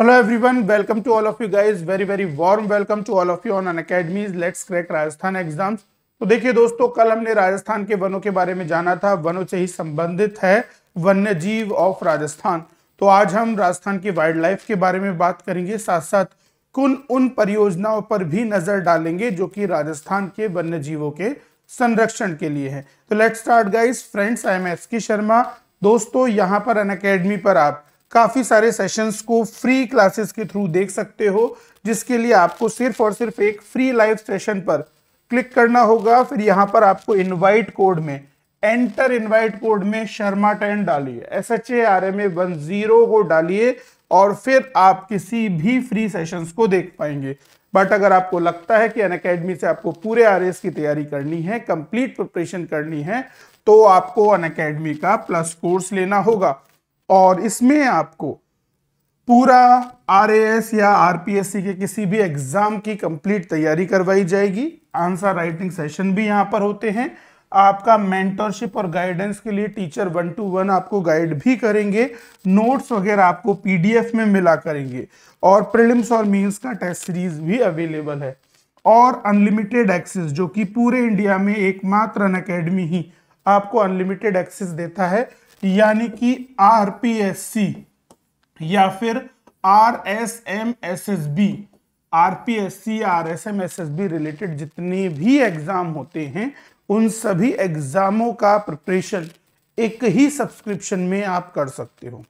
Hello everyone welcome to all of you guys very very warm welcome to all of you on academies let's crack Rajasthan exams तो देखिए दोस्तों कल हमने राजस्थान के वनों के बारे में जाना था वनों से ही संबंधित है वन्य जीव ऑफ राजस्थान तो आज हम राजस्थान की वाइल्ड लाइफ के बारे में बात करेंगे साथ साथ कुल उन परियोजनाओं पर भी नजर डालेंगे जो कि राजस्थान के वन्य जीवों के संरक्षण के लिए है तो let's start guys friends I am S K Sharma दोस्तों यहाँ पर अन पर आप काफ़ी सारे सेशंस को फ्री क्लासेस के थ्रू देख सकते हो जिसके लिए आपको सिर्फ और सिर्फ एक फ्री लाइव सेशन पर क्लिक करना होगा फिर यहाँ पर आपको इनवाइट कोड में एंटर इनवाइट कोड में शर्मा टेन डालिए S H A R M A one zero को डालिए और फिर आप किसी भी फ्री सेशंस को देख पाएंगे बट अगर आपको लगता है कि अन अकेडमी से आपको पूरे आर की तैयारी करनी है कंप्लीट प्रिपरेशन करनी है तो आपको अन अकेडमी का प्लस कोर्स लेना होगा और इसमें आपको पूरा आरएएस या आरपीएससी के किसी भी एग्जाम की कंप्लीट तैयारी करवाई जाएगी आंसर राइटिंग सेशन भी यहाँ पर होते हैं आपका मेंटरशिप और गाइडेंस के लिए टीचर वन टू वन आपको गाइड भी करेंगे नोट्स वगैरह आपको पीडीएफ में मिला करेंगे और प्रिलिम्स और मीन्स का टेस्ट सीरीज भी अवेलेबल है और अनलिमिटेड एक्सेस जो कि पूरे इंडिया में एकमात्र अन ही आपको अनलिमिटेड एक्सेस देता है यानी कि सी या फिर R S M S S B R P S C R S M S S B related जितने भी एग्जाम होते हैं उन सभी एग्जामों का प्रिपरेशन एक ही सब्सक्रिप्शन में आप कर सकते हो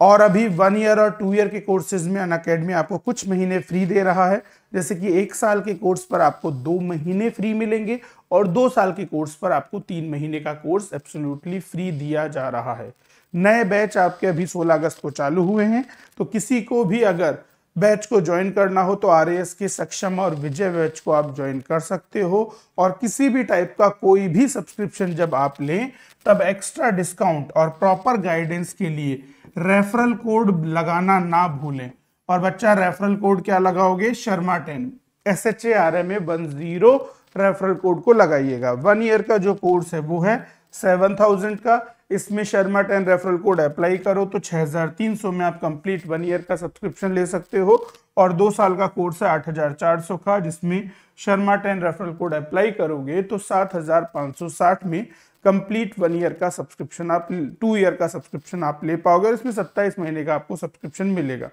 और अभी वन ईयर और टू ईयर के कोर्सेज में अन अकेडमी आपको कुछ महीने फ्री दे रहा है जैसे कि एक साल के कोर्स पर आपको दो महीने फ्री मिलेंगे और दो साल के कोर्स पर आपको तीन महीने का कोर्स एब्सोल्युटली फ्री दिया जा रहा है नए बैच आपके अभी 16 अगस्त को चालू हुए हैं तो किसी को भी अगर बैच को ज्वाइन करना हो तो आर के सक्षम और विजय बैच को आप ज्वाइन कर सकते हो और किसी भी टाइप का कोई भी सब्सक्रिप्शन जब आप लें तब एक्स्ट्रा डिस्काउंट और प्रॉपर गाइडेंस के लिए रेफरल कोड लगाना ना भूलें और बच्चा रेफरल कोड क्या लगाओगे Sharma ten S H A R M A one zero referral code को लगाइएगा वन ईयर का जो कोर्स है वो है सेवन थाउजेंड का इसमें Sharma ten referral code apply करो तो छह हज़ार तीन सौ में आप कंप्लीट वन ईयर का सब्सक्रिप्शन ले सकते हो और दो साल का कोर्स है आठ हज़ार चार सौ का जिसमें Sharma ten referral code apply करोगे तो सात हज़ार पाँच सौ साठ में कंप्लीट वन ईयर का सब्सक्रिप्शन आप टू ईयर का सब्सक्रिप्शन आप ले पाओगे और इसमें सत्ताईस महीने का आपको सब्सक्रिप्शन मिलेगा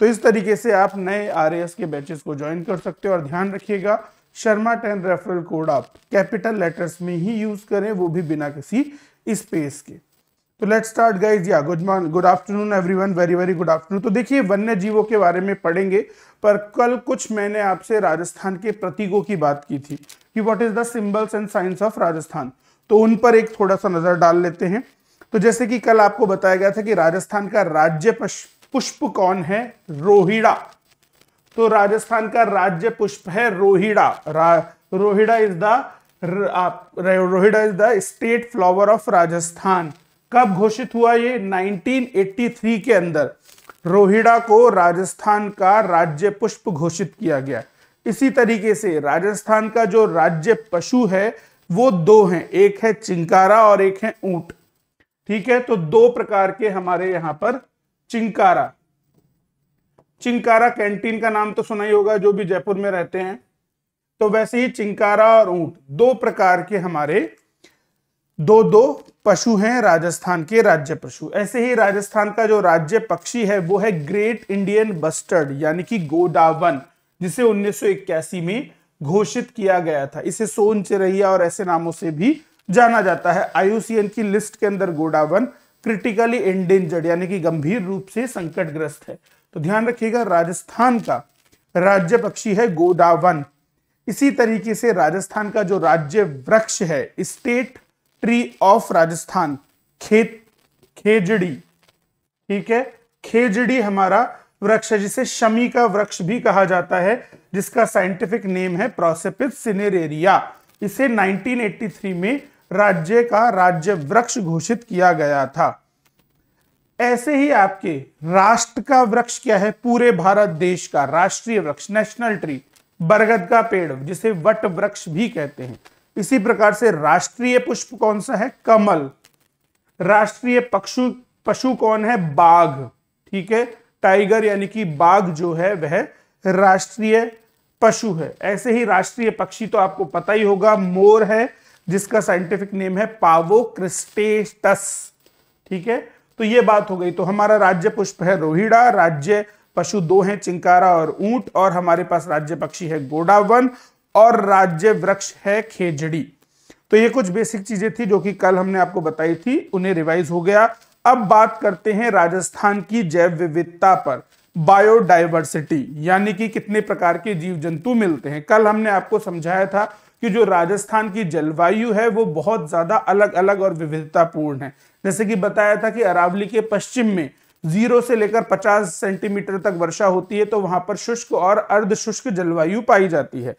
तो इस तरीके से आप नए आर के बैचेस को ज्वाइन कर सकते हो और ध्यान रखिएगा शर्मा टेन रेफरल कोड आप कैपिटल लेटर्स में ही यूज करें वो भी बिना किसी स्पेस के तो लेट्स स्टार्ट गाइज या good morning good afternoon everyone very very good afternoon तो देखिए वन्य जीवों के बारे में पढ़ेंगे पर कल कुछ मैंने आपसे राजस्थान के प्रतीकों की बात की थी कि what is the symbols and signs of Rajasthan तो उन पर एक थोड़ा सा नज़र डाल लेते हैं तो जैसे कि कल आपको बताया गया था कि राजस्थान का राज्य पुष्प कौन है रोहिड़ा तो राजस्थान का राज्य पुष्प है रोहिड़ा rohida is the rohida is the state flower of Rajasthan कब घोषित हुआ ये 1983 के अंदर रोहिड़ा को राजस्थान का राज्य पुष्प घोषित किया गया इसी तरीके से राजस्थान का जो राज्य पशु है वो दो हैं एक है चिंकारा और एक है ऊंट ठीक है तो दो प्रकार के हमारे यहां पर चिंकारा चिंकारा कैंटीन का नाम तो सुना ही होगा जो भी जयपुर में रहते हैं तो वैसे ही चिंकारा और ऊंट दो प्रकार के हमारे दो दो पशु हैं राजस्थान के राज्य पशु ऐसे ही राजस्थान का जो राज्य पक्षी है वो है ग्रेट इंडियन बस्टर्ड यानी कि गोडावन जिसे 1981 में घोषित किया गया था इसे सोन चिरैया और ऐसे नामों से भी जाना जाता है आयुसीएन की लिस्ट के अंदर गोडावन क्रिटिकली एंडेंजर्ड यानी कि गंभीर रूप से संकटग्रस्त है तो ध्यान रखिएगा राजस्थान का राज्य पक्षी है गोडावन इसी तरीके से राजस्थान का जो राज्य वृक्ष है स्टेट ट्री ऑफ राजस्थान खेत खेजड़ी ठीक है खेजड़ी हमारा वृक्ष है जिसे शमी का वृक्ष भी कहा जाता है जिसका साइंटिफिक नेम है प्रोसेपिस सिनेरेरिया इसे 1983 में राज्य का राज्य वृक्ष घोषित किया गया था ऐसे ही आपके राष्ट्र का वृक्ष क्या है पूरे भारत देश का राष्ट्रीय वृक्ष नेशनल ट्री बरगद का पेड़ जिसे वट वृक्ष भी कहते हैं इसी प्रकार से राष्ट्रीय पुष्प कौन सा है कमल राष्ट्रीय पशु पशु कौन है बाघ ठीक है टाइगर यानी कि बाघ जो है वह राष्ट्रीय पशु है ऐसे ही राष्ट्रीय पक्षी तो आपको पता ही होगा मोर है जिसका साइंटिफिक नेम है पावो क्रिस्टेटस ठीक है तो ये बात हो गई तो हमारा राज्य पुष्प है रोहिड़ा राज्य पशु दो हैं चिंकारा और ऊंट और हमारे पास राज्य पक्षी है गोडावन और राज्य वृक्ष है खेजड़ी तो ये कुछ बेसिक चीजें थी जो कि कल हमने आपको बताई थी उन्हें रिवाइज हो गया अब बात करते हैं राजस्थान की जैव विविधता पर बायोडाइवर्सिटी यानी कि कितने प्रकार के जीव जंतु मिलते हैं कल हमने आपको समझाया था कि जो राजस्थान की जलवायु है वो बहुत ज्यादा अलग अलग और विविधतापूर्ण है जैसे कि बताया था कि अरावली के पश्चिम में जीरो से लेकर 50 सेंटीमीटर तक वर्षा होती है तो वहां पर शुष्क और अर्ध शुष्क जलवायु पाई जाती है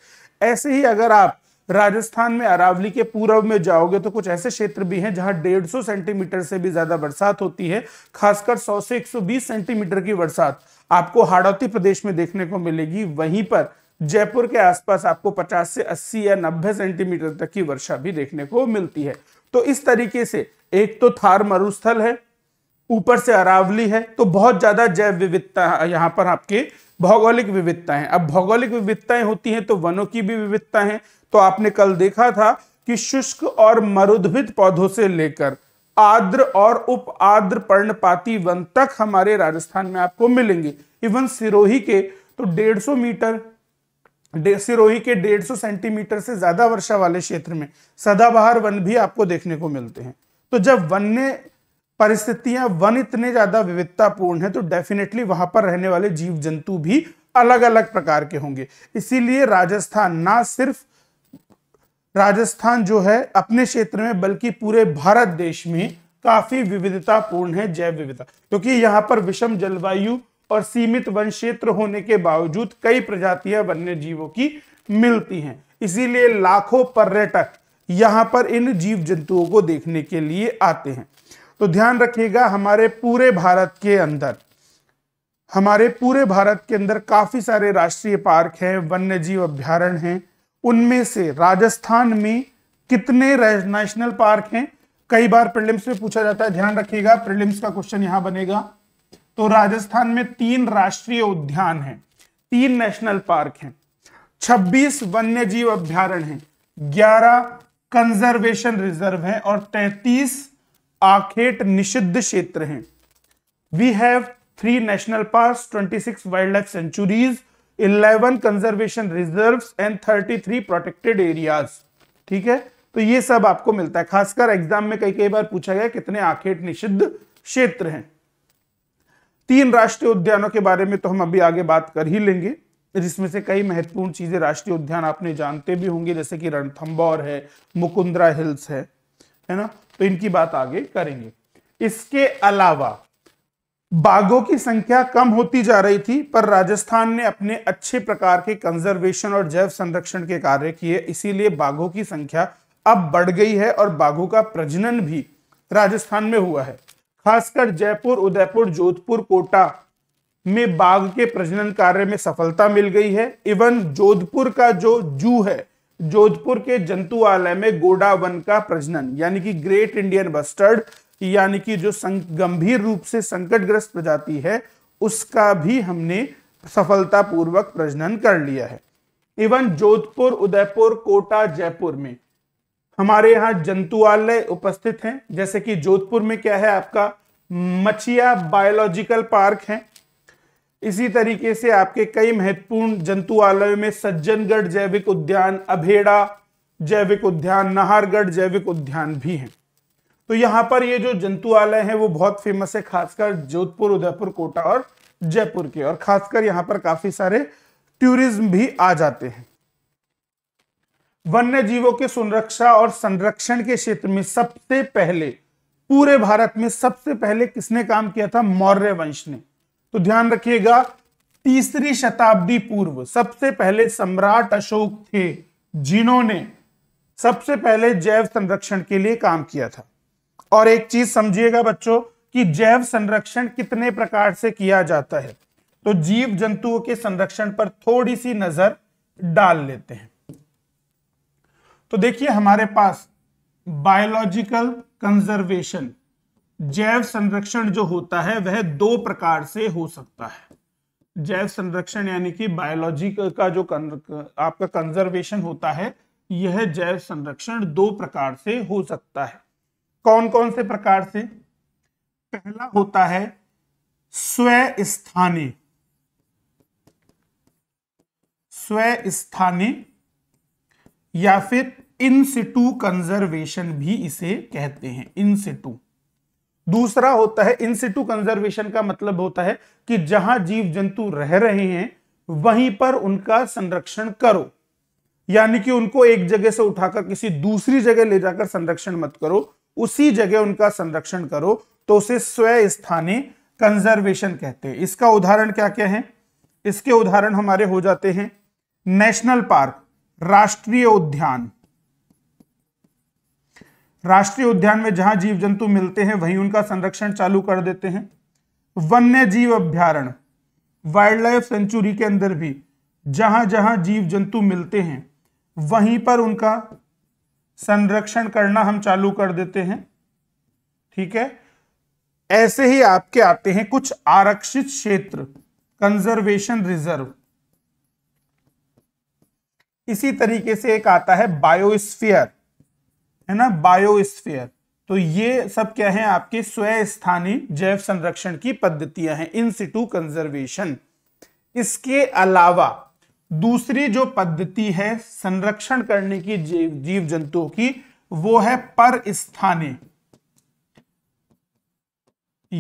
ऐसे ही अगर आप राजस्थान में अरावली के पूर्व में जाओगे तो कुछ ऐसे क्षेत्र भी हैं जहां 150 सेंटीमीटर से भी ज्यादा बरसात होती है खासकर 100 से 120 सेंटीमीटर की बरसात आपको हाड़ौती प्रदेश में देखने को मिलेगी वहीं पर जयपुर के आसपास आपको 50 से 80 या 90 सेंटीमीटर तक की वर्षा भी देखने को मिलती है तो इस तरीके से एक तो थार मरुस्थल है ऊपर से अरावली है तो बहुत ज्यादा जैव विविधता यहाँ पर आपके भौगोलिक विविधताएं अब भौगोलिक विविधताएं होती हैं तो वनों की भी विविधता है तो आपने कल देखा था कि शुष्क और मरुद्भिद पौधों से लेकर आर्द्र और उप आर्द्र पर्णपाती वन तक हमारे राजस्थान में आपको मिलेंगे इवन सिरोही के तो 150 मीटर सिरोही के 150 सेंटीमीटर से ज्यादा वर्षा वाले क्षेत्र में सदाबहार वन भी आपको देखने को मिलते हैं तो जब वन्य परिस्थितियां वन इतने ज्यादा विविधतापूर्ण है तो डेफिनेटली वहां पर रहने वाले जीव जंतु भी अलग अलग प्रकार के होंगे इसीलिए राजस्थान ना सिर्फ राजस्थान जो है अपने क्षेत्र में बल्कि पूरे भारत देश में काफी विविधतापूर्ण है जैव विविधता क्योंकि तो यहाँ पर विषम जलवायु और सीमित वन क्षेत्र होने के बावजूद कई प्रजातियां वन्य जीवों की मिलती हैं इसीलिए लाखों पर्यटक यहाँ पर इन जीव जंतुओं को देखने के लिए आते हैं तो ध्यान रखिएगा हमारे पूरे भारत के अंदर हमारे पूरे भारत के अंदर काफ़ी सारे राष्ट्रीय पार्क हैं वन्य जीव अभ्यारण्य हैं उनमें से राजस्थान में कितने नेशनल पार्क हैं कई बार प्रिलिम्स में पूछा जाता है ध्यान रखिएगा प्रिलिम्स का क्वेश्चन यहां बनेगा तो राजस्थान में तीन राष्ट्रीय उद्यान हैं तीन नेशनल पार्क हैं 26 वन्य जीव अभ्यारण्य हैं 11 कंजर्वेशन रिजर्व हैं और तैतीस आखेट निषिद्ध क्षेत्र हैं we have three national park 26 wildlife sanctuaries eleven conservation reserve and thirty three protected areas ठीक है तो ये सब आपको मिलता है खासकर एग्जाम में कई कई बार पूछा गया कितने आखेट निषिद्ध क्षेत्र हैं तीन राष्ट्रीय उद्यानों के बारे में तो हम अभी आगे बात कर ही लेंगे जिसमें से कई महत्वपूर्ण चीजें राष्ट्रीय उद्यान आपने जानते भी होंगे जैसे कि रणथम्बौर है मुकुंद्रा हिल्स है है ना तो इनकी बात आगे करेंगे इसके अलावा बाघों की संख्या कम होती जा रही थी पर राजस्थान ने अपने अच्छे प्रकार के कंजर्वेशन और जैव संरक्षण के कार्य किए इसीलिए बाघों की संख्या अब बढ़ गई है और बाघों का प्रजनन भी राजस्थान में हुआ है खासकर जयपुर उदयपुर जोधपुर कोटा में बाघ के प्रजनन कार्य में सफलता मिल गई है इवन जोधपुर का जो जू है जोधपुर के जंतुआलय में गोडा वन का प्रजनन यानी कि ग्रेट इंडियन बस्टर्ड यानी कि जो गंभीर रूप से संकटग्रस्त प्रजाति है उसका भी हमने सफलतापूर्वक प्रजनन कर लिया है इवन जोधपुर उदयपुर कोटा जयपुर में हमारे यहाँ जंतुआलय उपस्थित हैं जैसे कि जोधपुर में क्या है आपका मछिया बायोलॉजिकल पार्क है इसी तरीके से आपके कई महत्वपूर्ण जंतु आलयों में सज्जनगढ़ जैविक उद्यान अभेड़ा जैविक उद्यान नाहरगढ़ जैविक उद्यान भी हैं तो यहाँ पर ये जो जंतु आलय है वो बहुत फेमस है खासकर जोधपुर उदयपुर कोटा और जयपुर के और खासकर यहाँ पर काफी सारे टूरिज्म भी आ जाते हैं वन्य जीवों के संरक्षा और संरक्षण के क्षेत्र में सबसे पहले पूरे भारत में सबसे पहले किसने काम किया था मौर्य वंश ने तो ध्यान रखिएगा तीसरी शताब्दी पूर्व सबसे पहले सम्राट अशोक थे जिन्होंने सबसे पहले जैव संरक्षण के लिए काम किया था और एक चीज समझिएगा बच्चों कि जैव संरक्षण कितने प्रकार से किया जाता है तो जीव जंतुओं के संरक्षण पर थोड़ी सी नजर डाल लेते हैं तो देखिए हमारे पास बायोलॉजिकल कंजर्वेशन जैव संरक्षण जो होता है वह दो प्रकार से हो सकता है जैव संरक्षण यानी कि बायोलॉजी का जो आपका कंजर्वेशन होता है यह जैव संरक्षण दो प्रकार से हो सकता है कौन कौन से प्रकार से पहला होता है स्व स्थानीय स्व स्थानीय या फिर इन सिटू कंजर्वेशन भी इसे कहते हैं इन सिटू दूसरा होता है इंसिटू कंजर्वेशन का मतलब होता है कि जहां जीव जंतु रह रहे हैं वहीं पर उनका संरक्षण करो यानी कि उनको एक जगह से उठाकर किसी दूसरी जगह ले जाकर संरक्षण मत करो उसी जगह उनका संरक्षण करो तो उसे स्वय कंजर्वेशन कहते हैं इसका उदाहरण क्या क्या है इसके उदाहरण हमारे हो जाते हैं नेशनल पार्क राष्ट्रीय उद्यान राष्ट्रीय उद्यान में जहां जीव जंतु मिलते हैं वहीं उनका संरक्षण चालू कर देते हैं वन्य जीव अभ्यारण वाइल्ड लाइफ सेंचुरी के अंदर भी जहां जहां जीव जंतु मिलते हैं वहीं पर उनका संरक्षण करना हम चालू कर देते हैं ठीक है ऐसे ही आपके आते हैं कुछ आरक्षित क्षेत्र कंजर्वेशन रिजर्व इसी तरीके से एक आता है बायोस्फीयर है ना बायोस्फीयर तो ये सब क्या है आपके स्व स्थानीय जैव संरक्षण की पद्धतियां हैं इन सिटू कंजर्वेशन इसके अलावा दूसरी जो पद्धति है संरक्षण करने की जीव, जीव जंतुओं की वो है पर स्थानीय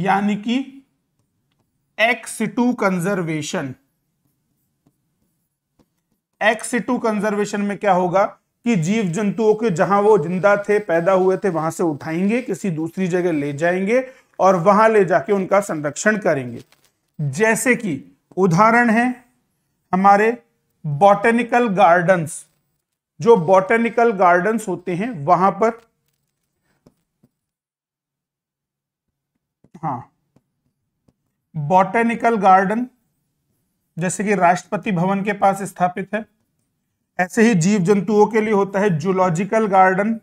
यानी कि एक्सिटू कंजर्वेशन एक्सिटू कंजर्वेशन में क्या होगा कि जीव जंतुओं के जहां वो जिंदा थे पैदा हुए थे वहां से उठाएंगे किसी दूसरी जगह ले जाएंगे और वहां ले जाके उनका संरक्षण करेंगे जैसे कि उदाहरण है हमारे बॉटेनिकल गार्डन्स जो बॉटेनिकल गार्डन्स होते हैं वहां पर हाँ बॉटेनिकल गार्डन जैसे कि राष्ट्रपति भवन के पास स्थापित है ऐसे ही जीव जंतुओं के लिए होता है जूलॉजिकल गार्डन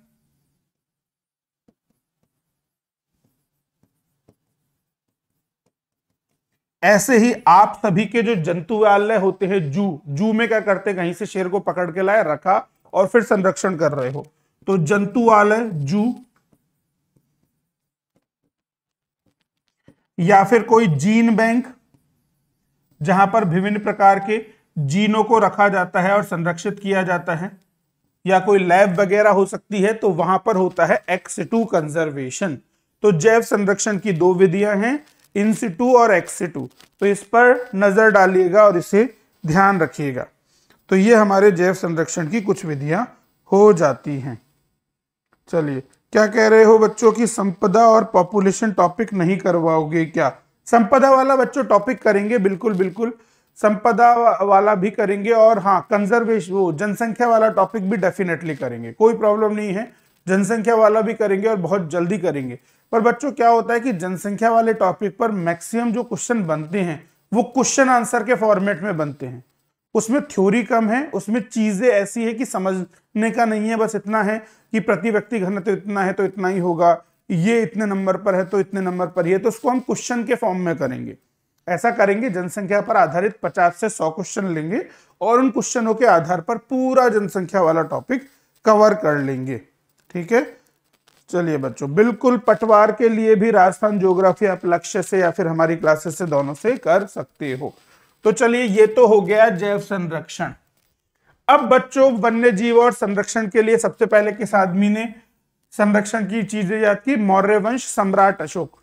ऐसे ही आप सभी के जो जंतुआलय होते हैं जू जू में क्या करते हैं कहीं से शेर को पकड़ के लाए रखा और फिर संरक्षण कर रहे हो तो जंतुआलय जू या फिर कोई जीन बैंक जहां पर विभिन्न प्रकार के जीनों को रखा जाता है और संरक्षित किया जाता है या कोई लैब वगैरह हो सकती है तो वहां पर होता है एक्स टू कंजर्वेशन तो जैव संरक्षण की दो विधियां हैं टू और टू तो इस पर नजर डालिएगा और इसे ध्यान रखिएगा तो ये हमारे जैव संरक्षण की कुछ विधियां हो जाती हैं चलिए क्या कह रहे हो बच्चों की संपदा और पॉपुलेशन टॉपिक नहीं करवाओगे क्या संपदा वाला बच्चों टॉपिक करेंगे बिल्कुल बिल्कुल संपदा वाला भी करेंगे और हाँ कंजर्वेशन वो जनसंख्या वाला टॉपिक भी डेफिनेटली करेंगे कोई प्रॉब्लम नहीं है जनसंख्या वाला भी करेंगे और बहुत जल्दी करेंगे पर बच्चों क्या होता है कि जनसंख्या वाले टॉपिक पर मैक्सिमम जो क्वेश्चन बनते हैं वो क्वेश्चन आंसर के फॉर्मेट में बनते हैं उसमें थ्योरी कम है उसमें चीज़ें ऐसी है कि समझने का नहीं है बस इतना है कि प्रति व्यक्ति घनत्व तो इतना है तो इतना ही होगा ये इतने नंबर पर है तो इतने नंबर पर ही है तो उसको हम क्वेश्चन के फॉर्म में करेंगे ऐसा करेंगे जनसंख्या पर आधारित 50 से 100 क्वेश्चन लेंगे और उन क्वेश्चनों के आधार पर पूरा जनसंख्या वाला टॉपिक कवर कर लेंगे ठीक है चलिए बच्चों बिल्कुल पटवार के लिए भी राजस्थान ज्योग्राफी आप लक्ष्य से या फिर हमारी क्लासेस से दोनों से कर सकते हो तो चलिए ये तो हो गया जैव संरक्षण अब बच्चों वन्य जीव और संरक्षण के लिए सबसे पहले किस आदमी ने संरक्षण की चीजें याद की मौर्य वंश सम्राट अशोक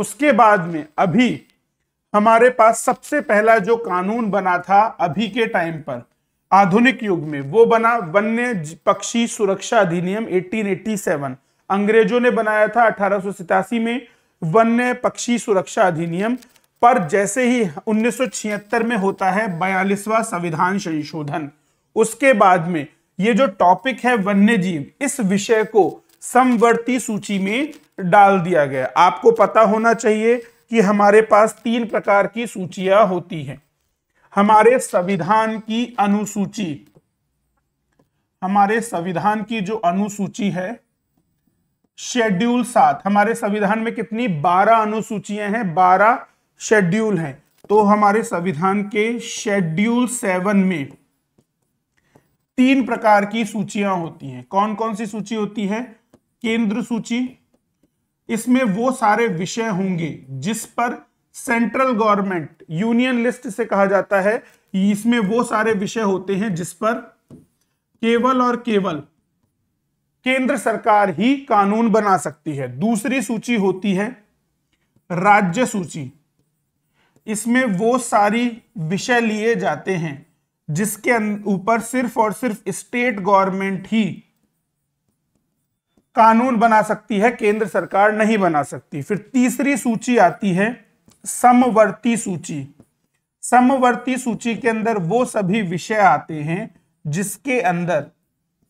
उसके बाद में अभी हमारे पास सबसे पहला जो कानून बना था अभी के टाइम पर आधुनिक युग में वो बना वन्य पक्षी सुरक्षा अधिनियम 1887 अंग्रेजों ने बनाया था अठारह में वन्य पक्षी सुरक्षा अधिनियम पर जैसे ही 1976 में होता है बयालीसवा संविधान संशोधन उसके बाद में ये जो टॉपिक है वन्य जीव इस विषय को समवर्ती सूची में डाल दिया गया आपको पता होना चाहिए कि हमारे पास तीन प्रकार की सूचियां होती हैं हमारे संविधान की अनुसूची हमारे संविधान की जो अनुसूची है शेड्यूल सात हमारे संविधान में कितनी बारह अनुसूचियां हैं बारह शेड्यूल हैं तो हमारे संविधान के शेड्यूल सेवन में तीन प्रकार की सूचियां होती हैं कौन कौन सी सूची होती है केंद्र सूची इसमें वो सारे विषय होंगे जिस पर सेंट्रल गवर्नमेंट यूनियन लिस्ट से कहा जाता है इसमें वो सारे विषय होते हैं जिस पर केवल और केवल केंद्र सरकार ही कानून बना सकती है दूसरी सूची होती है राज्य सूची इसमें वो सारी विषय लिए जाते हैं जिसके ऊपर सिर्फ और सिर्फ स्टेट गवर्नमेंट ही कानून बना सकती है केंद्र सरकार नहीं बना सकती फिर तीसरी सूची आती है समवर्ती सूची समवर्ती सूची के अंदर वो सभी विषय आते हैं जिसके अंदर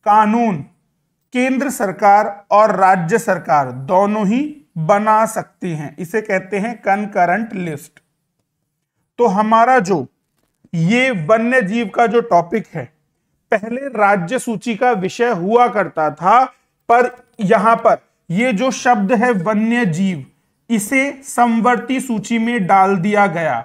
कानून केंद्र सरकार और राज्य सरकार दोनों ही बना सकती हैं इसे कहते हैं कनकरंट लिस्ट तो हमारा जो ये वन्य जीव का जो टॉपिक है पहले राज्य सूची का विषय हुआ करता था पर यहां पर ये जो शब्द है वन्य जीव इसे समवर्ती सूची में डाल दिया गया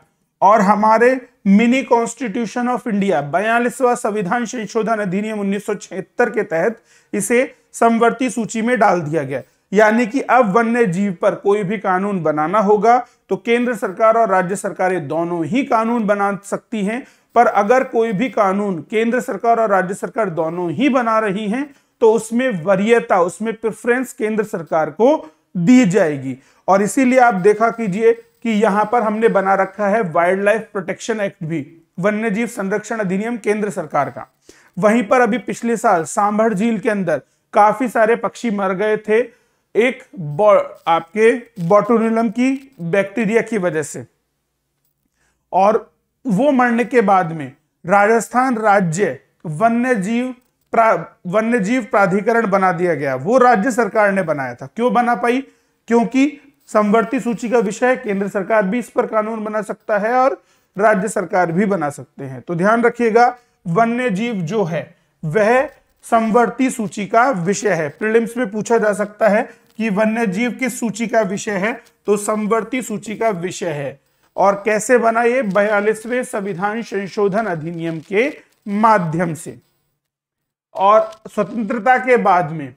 और हमारे मिनी कॉन्स्टिट्यूशन ऑफ इंडिया बयालीसवा संविधान संशोधन अधिनियम उन्नीस के तहत इसे समवर्ती सूची में डाल दिया गया यानी कि अब वन्य जीव पर कोई भी कानून बनाना होगा तो केंद्र सरकार और राज्य सरकारें दोनों ही कानून बना सकती हैं पर अगर कोई भी कानून केंद्र सरकार और राज्य सरकार दोनों ही बना रही हैं तो उसमें वरीयता उसमें प्रेफरेंस केंद्र सरकार को दी जाएगी और इसीलिए आप देखा कीजिए कि यहां पर हमने बना रखा है वाइल्ड लाइफ प्रोटेक्शन एक्ट भी वन्य जीव संरक्षण अधिनियम केंद्र सरकार का वहीं पर अभी पिछले साल सांभर झील के अंदर काफी सारे पक्षी मर गए थे एक बौ, आपके बोटोनिलम की बैक्टीरिया की वजह से और वो मरने के बाद में राजस्थान राज्य वन्य जीव प्रा, वन्य जीव प्राधिकरण बना दिया गया वो राज्य सरकार ने बनाया था क्यों बना पाई क्योंकि समवर्ती सूची का विषय केंद्र सरकार भी इस पर कानून बना सकता है और राज्य सरकार भी बना सकते हैं तो ध्यान रखिएगा वन्य जीव जो है वह समवर्ती सूची का विषय है प्रिलिम्स में पूछा जा सकता है कि वन्य जीव किस सूची का विषय है तो समवर्ती सूची का विषय है और कैसे बना ये बयालीसवें संविधान संशोधन अधिनियम के माध्यम से और स्वतंत्रता के बाद में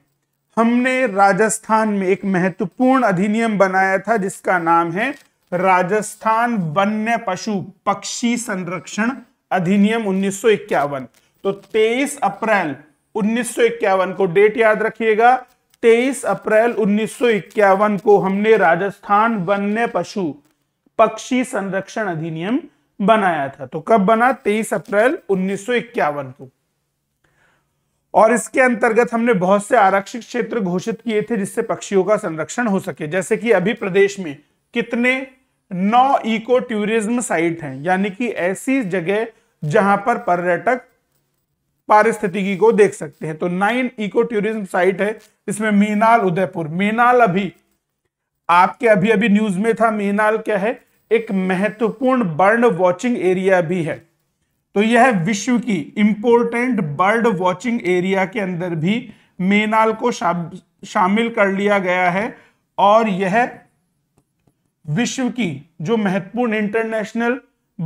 हमने राजस्थान में एक महत्वपूर्ण अधिनियम बनाया था जिसका नाम है राजस्थान वन्य पशु पक्षी संरक्षण अधिनियम 1951 तो 23 अप्रैल 1951 को डेट याद रखिएगा 23 अप्रैल 1951 को हमने राजस्थान वन्य पशु पक्षी संरक्षण अधिनियम बनाया था तो कब बना 23 अप्रैल 1951 को और इसके अंतर्गत हमने बहुत से आरक्षित क्षेत्र घोषित किए थे जिससे पक्षियों का संरक्षण हो सके जैसे कि अभी प्रदेश में कितने नौ इको टूरिज्म साइट हैं यानी कि ऐसी जगह जहां पर पर्यटक पारिस्थितिकी को देख सकते हैं तो नाइन इको टूरिज्म साइट है इसमें मीनाल उदयपुर मीनाल अभी आपके अभी अभी न्यूज में था मीनाल क्या है एक महत्वपूर्ण बर्ड वॉचिंग एरिया भी है तो यह विश्व की इंपोर्टेंट बर्ड वॉचिंग एरिया के अंदर भी मेनाल को शामिल कर लिया गया है और यह विश्व की जो महत्वपूर्ण इंटरनेशनल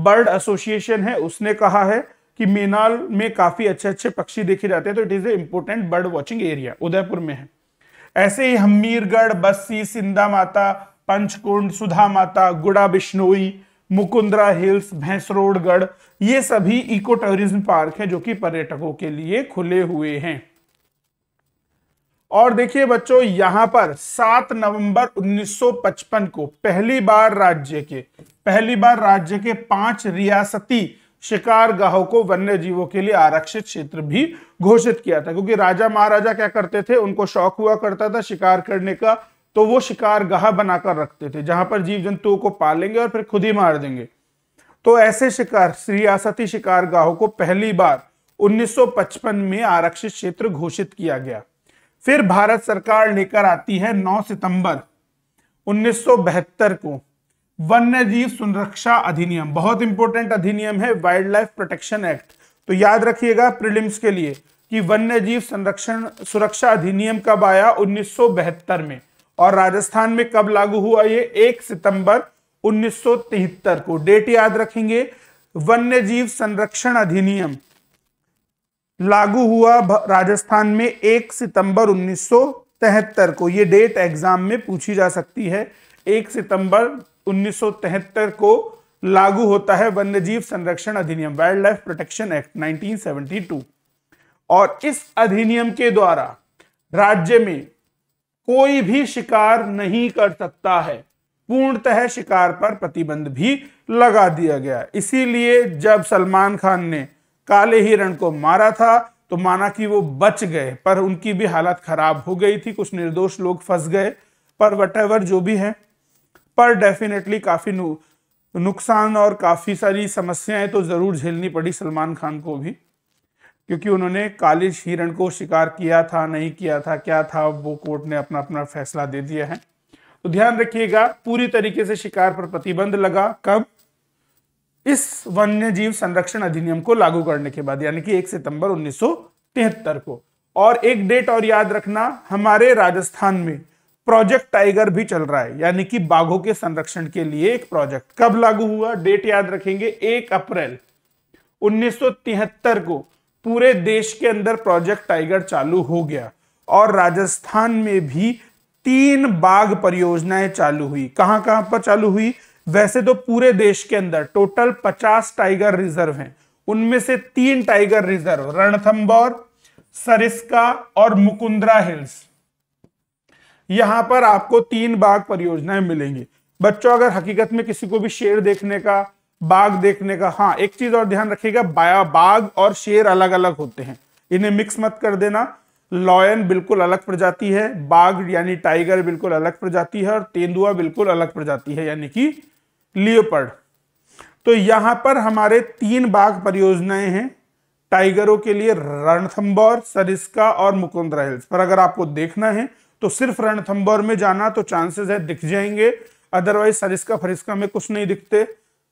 बर्ड एसोसिएशन है उसने कहा है कि मेनाल में काफी अच्छे अच्छे पक्षी देखे जाते हैं तो it is a important bird watching area Udaipur में है ऐसे ही हमीरगढ़ बस्सी सिंधा माता पंचकुंड सुधा माता गुड़ा बिश्नोई मुकुंदरा हिल्स भैंस रोडगढ़ ये सभी इको टूरिज्म पार्क हैं जो कि पर्यटकों के लिए खुले हुए हैं और देखिए बच्चों यहां पर 7 नवंबर 1955 को पहली बार राज्य के पहली बार राज्य के पांच रियासती शिकार गाहों को वन्य जीवों के लिए आरक्षित क्षेत्र भी घोषित किया था क्योंकि राजा महाराजा क्या करते थे उनको शौक हुआ करता था शिकार करने का तो वो शिकार गाह बनाकर रखते थे जहां पर जीव जंतुओं को पालेंगे और फिर खुद ही मार देंगे तो ऐसे शिकार रियासती शिकार गाहों को पहली बार 1955 में आरक्षित क्षेत्र घोषित किया गया फिर भारत सरकार लेकर आती है 9 सितंबर 1972 को वन्य जीव संरक्षा अधिनियम बहुत इंपॉर्टेंट अधिनियम है वाइल्ड लाइफ प्रोटेक्शन एक्ट तो याद रखिएगा प्रिलिम्स के लिए कि वन्य जीव संरक्षण सुरक्षा अधिनियम कब आया उन्नीस में और राजस्थान में कब लागू हुआ ये एक सितंबर 1973 को डेट याद रखेंगे वन्य जीव संरक्षण अधिनियम लागू हुआ राजस्थान में एक सितंबर 1973 को ये डेट एग्जाम में पूछी जा सकती है एक सितंबर 1973 को लागू होता है वन्य जीव संरक्षण अधिनियम वाइल्ड लाइफ प्रोटेक्शन एक्ट 1972 और इस अधिनियम के द्वारा राज्य में कोई भी शिकार नहीं कर सकता है पूर्णतः शिकार पर प्रतिबंध भी लगा दिया गया इसीलिए जब सलमान खान ने काले हिरण को मारा था तो माना कि वो बच गए पर उनकी भी हालत खराब हो गई थी कुछ निर्दोष लोग फंस गए पर वट जो भी है पर डेफिनेटली काफी नुकसान और काफी सारी समस्याएं तो जरूर झेलनी पड़ी सलमान खान को भी क्योंकि उन्होंने कालिश हिरण को शिकार किया था नहीं किया था क्या था वो कोर्ट ने अपना अपना फैसला दे दिया है तो ध्यान रखिएगा पूरी तरीके से शिकार पर प्रतिबंध लगा कब इस वन्य जीव संरक्षण अधिनियम को लागू करने के बाद यानी कि 1 सितंबर 1973 को और एक डेट और याद रखना हमारे राजस्थान में प्रोजेक्ट टाइगर भी चल रहा है यानी कि बाघों के संरक्षण के लिए एक प्रोजेक्ट कब लागू हुआ डेट याद रखेंगे 1 अप्रैल 1973 को पूरे देश के अंदर प्रोजेक्ट टाइगर चालू हो गया और राजस्थान में भी तीन बाघ परियोजनाएं चालू हुई कहां कहां पर चालू हुई वैसे तो पूरे देश के अंदर टोटल पचास टाइगर रिजर्व हैं उनमें से तीन टाइगर रिजर्व रणथंबोर सरिस्का और मुकुंद्रा हिल्स यहां पर आपको तीन बाघ परियोजनाएं मिलेंगी बच्चों अगर हकीकत में किसी को भी शेर देखने का बाघ देखने का हाँ एक चीज और ध्यान रखिएगा बाया बाघ और शेर अलग अलग होते हैं इन्हें मिक्स मत कर देना लॉयन बिल्कुल अलग प्रजाति है बाघ यानी टाइगर बिल्कुल अलग प्रजाति है और तेंदुआ बिल्कुल अलग प्रजाति है यानी कि लियोपर्ड तो यहां पर हमारे तीन बाघ परियोजनाएं हैं टाइगरों के लिए रणथंबोर सरिस्का और मुकुंदरा हिल्स पर अगर आपको देखना है तो सिर्फ रणथंबोर में जाना तो चांसेस है दिख जाएंगे अदरवाइज सरिस्का फरिस्का में कुछ नहीं दिखते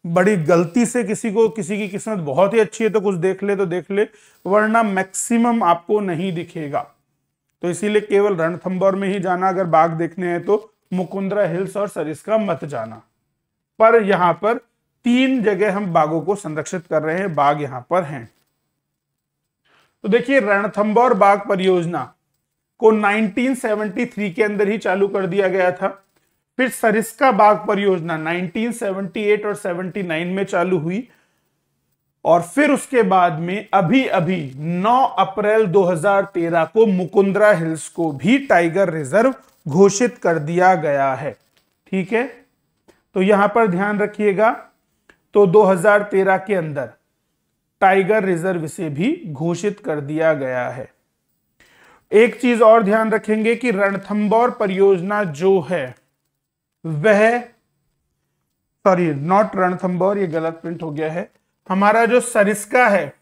बड़ी गलती से किसी को किसी की किस्मत बहुत ही अच्छी है तो कुछ देख ले तो देख ले वरना मैक्सिमम आपको नहीं दिखेगा तो इसीलिए केवल रणथंबोर में ही जाना अगर बाघ देखने हैं तो मुकुंद्रा हिल्स और सरिस्का मत जाना पर यहां पर तीन जगह हम बाघों को संरक्षित कर रहे हैं बाघ यहां पर हैं तो देखिए रणथंबोर बाघ परियोजना को 1973 के अंदर ही चालू कर दिया गया था फिर सरिस्का बाग परियोजना 1978 और 79 में चालू हुई और फिर उसके बाद में अभी अभी 9 अप्रैल 2013 को मुकुंद्रा हिल्स को भी टाइगर रिजर्व घोषित कर दिया गया है ठीक है तो यहां पर ध्यान रखिएगा तो 2013 के अंदर टाइगर रिजर्व से भी घोषित कर दिया गया है एक चीज और ध्यान रखेंगे कि रणथंबोर परियोजना जो है वह सॉरी नॉट रणथंबोर ये गलत प्रिंट हो गया है हमारा जो सरिस्का है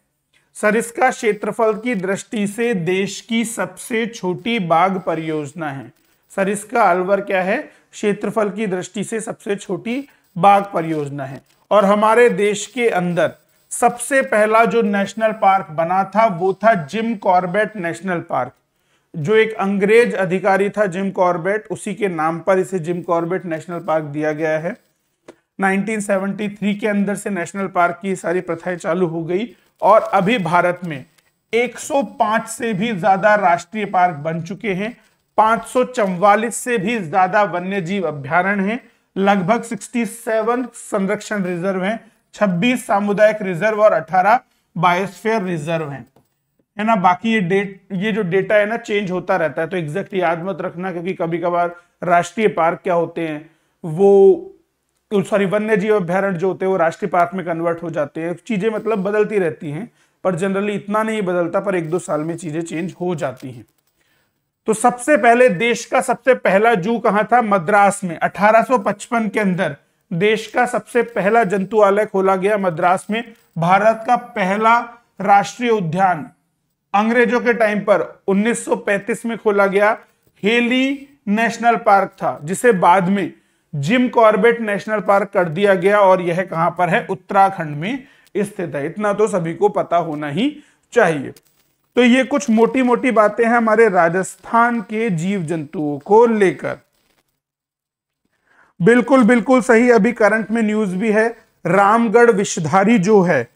सरिस्का क्षेत्रफल की दृष्टि से देश की सबसे छोटी बाघ परियोजना है सरिस्का अलवर क्या है क्षेत्रफल की दृष्टि से सबसे छोटी बाघ परियोजना है और हमारे देश के अंदर सबसे पहला जो नेशनल पार्क बना था वो था जिम कॉर्बेट नेशनल पार्क जो एक अंग्रेज अधिकारी था जिम कॉर्बेट उसी के नाम पर इसे जिम कॉर्बेट नेशनल पार्क दिया गया है 1973 के अंदर से नेशनल पार्क की सारी प्रथाएं चालू हो गई और अभी भारत में 105 से भी ज्यादा राष्ट्रीय पार्क बन चुके हैं पांच से भी ज्यादा वन्य जीव अभ्यारण्य हैं लगभग 67 संरक्षण रिजर्व हैं 26 सामुदायिक रिजर्व और 18 बायोस्फीयर रिजर्व हैं है ना बाकी ये डेट ये जो डेटा है ना चेंज होता रहता है तो एग्जैक्ट याद मत रखना क्योंकि कभी कभार राष्ट्रीय पार्क क्या होते हैं वो सॉरी वन्य जीव अभ्यारण्य जो होते हैं वो राष्ट्रीय पार्क में कन्वर्ट हो जाते हैं चीजें मतलब बदलती रहती हैं पर जनरली इतना नहीं बदलता पर एक दो साल में चीजें चेंज हो जाती हैं तो सबसे पहले देश का सबसे पहला जू कहा था मद्रास में 1855 के अंदर देश का सबसे पहला जंतुआलय खोला गया मद्रास में भारत का पहला राष्ट्रीय उद्यान अंग्रेजों के टाइम पर 1935 में खोला गया हेली नेशनल पार्क था जिसे बाद में जिम कॉर्बेट नेशनल पार्क कर दिया गया और यह कहां पर है उत्तराखंड में स्थित है इतना तो सभी को पता होना ही चाहिए तो ये कुछ मोटी मोटी बातें हैं हमारे राजस्थान के जीव जंतुओं को लेकर बिल्कुल बिल्कुल सही अभी करंट में न्यूज भी है रामगढ़ विषधारी जो है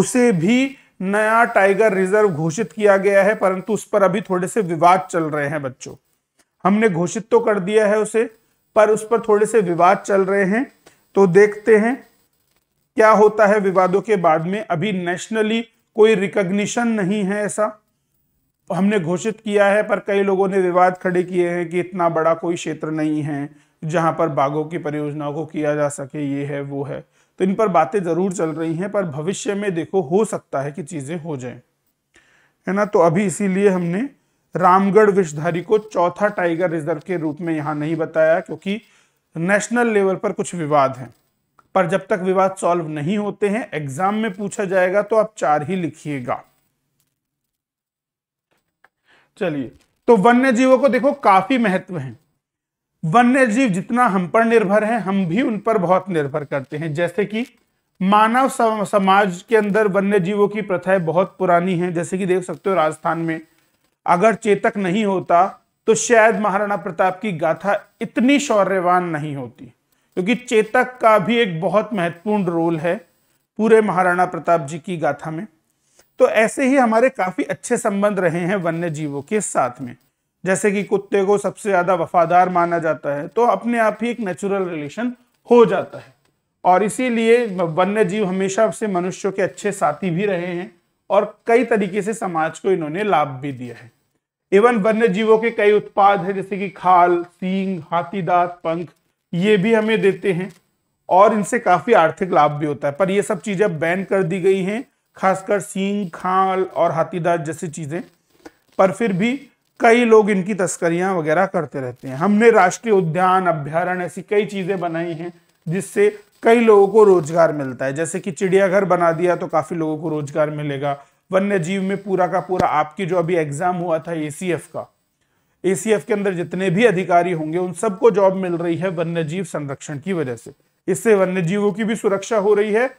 उसे भी नया टाइगर रिजर्व घोषित किया गया है परंतु उस पर अभी थोड़े से विवाद चल रहे हैं बच्चों हमने घोषित तो कर दिया है उसे पर उस पर थोड़े से विवाद चल रहे हैं तो देखते हैं क्या होता है विवादों के बाद में अभी नेशनली कोई रिकग्निशन नहीं है ऐसा हमने घोषित किया है पर कई लोगों ने विवाद खड़े किए हैं कि इतना बड़ा कोई क्षेत्र नहीं है जहां पर बाघों की परियोजनाओं को किया जा सके ये है वो है तो इन पर बातें ज़रूर चल रही हैं पर भविष्य में देखो हो सकता है कि चीज़ें हो जाएं है ना तो अभी इसीलिए हमने रामगढ़ विषधारी को चौथा टाइगर रिजर्व के रूप में यहां नहीं बताया क्योंकि नेशनल लेवल पर कुछ विवाद है पर जब तक विवाद सॉल्व नहीं होते हैं एग्जाम में पूछा जाएगा तो आप चार ही लिखिएगा चलिए तो वन्य जीवों को देखो काफी महत्व है वन्य जीव जितना हम पर निर्भर है हम भी उन पर बहुत निर्भर करते हैं जैसे कि मानव समाज के अंदर वन्य जीवों की प्रथाएं बहुत पुरानी हैं जैसे कि देख सकते हो राजस्थान में अगर चेतक नहीं होता तो शायद महाराणा प्रताप की गाथा इतनी शौर्यवान नहीं होती क्योंकि चेतक का भी एक बहुत महत्वपूर्ण रोल है पूरे महाराणा प्रताप जी की गाथा में तो ऐसे ही हमारे काफी अच्छे संबंध रहे हैं वन्य जीवों के साथ में जैसे कि कुत्ते को सबसे ज़्यादा वफादार माना जाता है तो अपने आप ही एक नेचुरल रिलेशन हो जाता है और इसीलिए वन्य जीव हमेशा से मनुष्यों के अच्छे साथी भी रहे हैं और कई तरीके से समाज को इन्होंने लाभ भी दिया है इवन वन्य जीवों के कई उत्पाद हैं जैसे कि खाल सींग हाथी दांत पंख ये भी हमें देते हैं और इनसे काफ़ी आर्थिक लाभ भी होता है पर ये सब चीज़ें बैन कर दी गई हैं खासकर सींग खाल और हाथीदार जैसी चीज़ें पर फिर भी कई लोग इनकी तस्करियां वगैरह करते रहते हैं हमने राष्ट्रीय उद्यान अभ्यारण ऐसी कई चीज़ें बनाई हैं जिससे कई लोगों को रोजगार मिलता है जैसे कि चिड़ियाघर बना दिया तो काफ़ी लोगों को रोजगार मिलेगा वन्य जीव में पूरा का पूरा आपकी जो अभी एग्ज़ाम हुआ था ए का ए के अंदर जितने भी अधिकारी होंगे उन सबको जॉब मिल रही है वन्य जीव संरक्षण की वजह से इससे वन्य जीवों की भी सुरक्षा हो रही है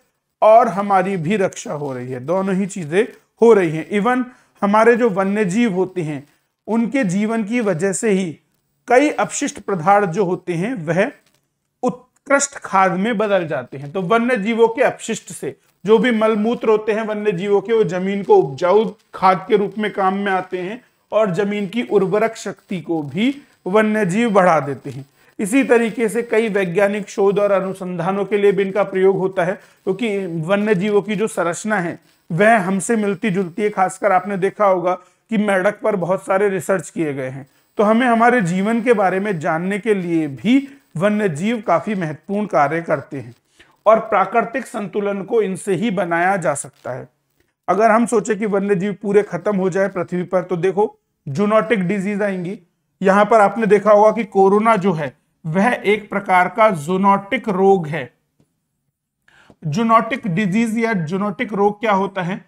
और हमारी भी रक्षा हो रही है दोनों ही चीज़ें हो रही हैं इवन हमारे जो वन्य जीव होते हैं उनके जीवन की वजह से ही कई अपशिष्ट पदार्थ जो होते हैं वह उत्कृष्ट खाद में बदल जाते हैं तो वन्य जीवों के अपशिष्ट से जो भी मलमूत्र होते हैं वन्य जीवों के वो जमीन को उपजाऊ खाद के रूप में काम में आते हैं और जमीन की उर्वरक शक्ति को भी वन्य जीव बढ़ा देते हैं इसी तरीके से कई वैज्ञानिक शोध और अनुसंधानों के लिए भी इनका प्रयोग होता है क्योंकि तो वन्य जीवों की जो संरचना है वह हमसे मिलती जुलती है खासकर आपने देखा होगा कि मेढक पर बहुत सारे रिसर्च किए गए हैं तो हमें हमारे जीवन के बारे में जानने के लिए भी वन्य जीव काफी महत्वपूर्ण कार्य करते हैं और प्राकृतिक संतुलन को इनसे ही बनाया जा सकता है अगर हम सोचे कि वन्य जीव पूरे खत्म हो जाए पृथ्वी पर तो देखो जूनोटिक डिजीज आएंगी यहां पर आपने देखा होगा कि कोरोना जो है वह एक प्रकार का जूनोटिक रोग है जूनोटिक डिजीज या जूनोटिक रोग क्या होता है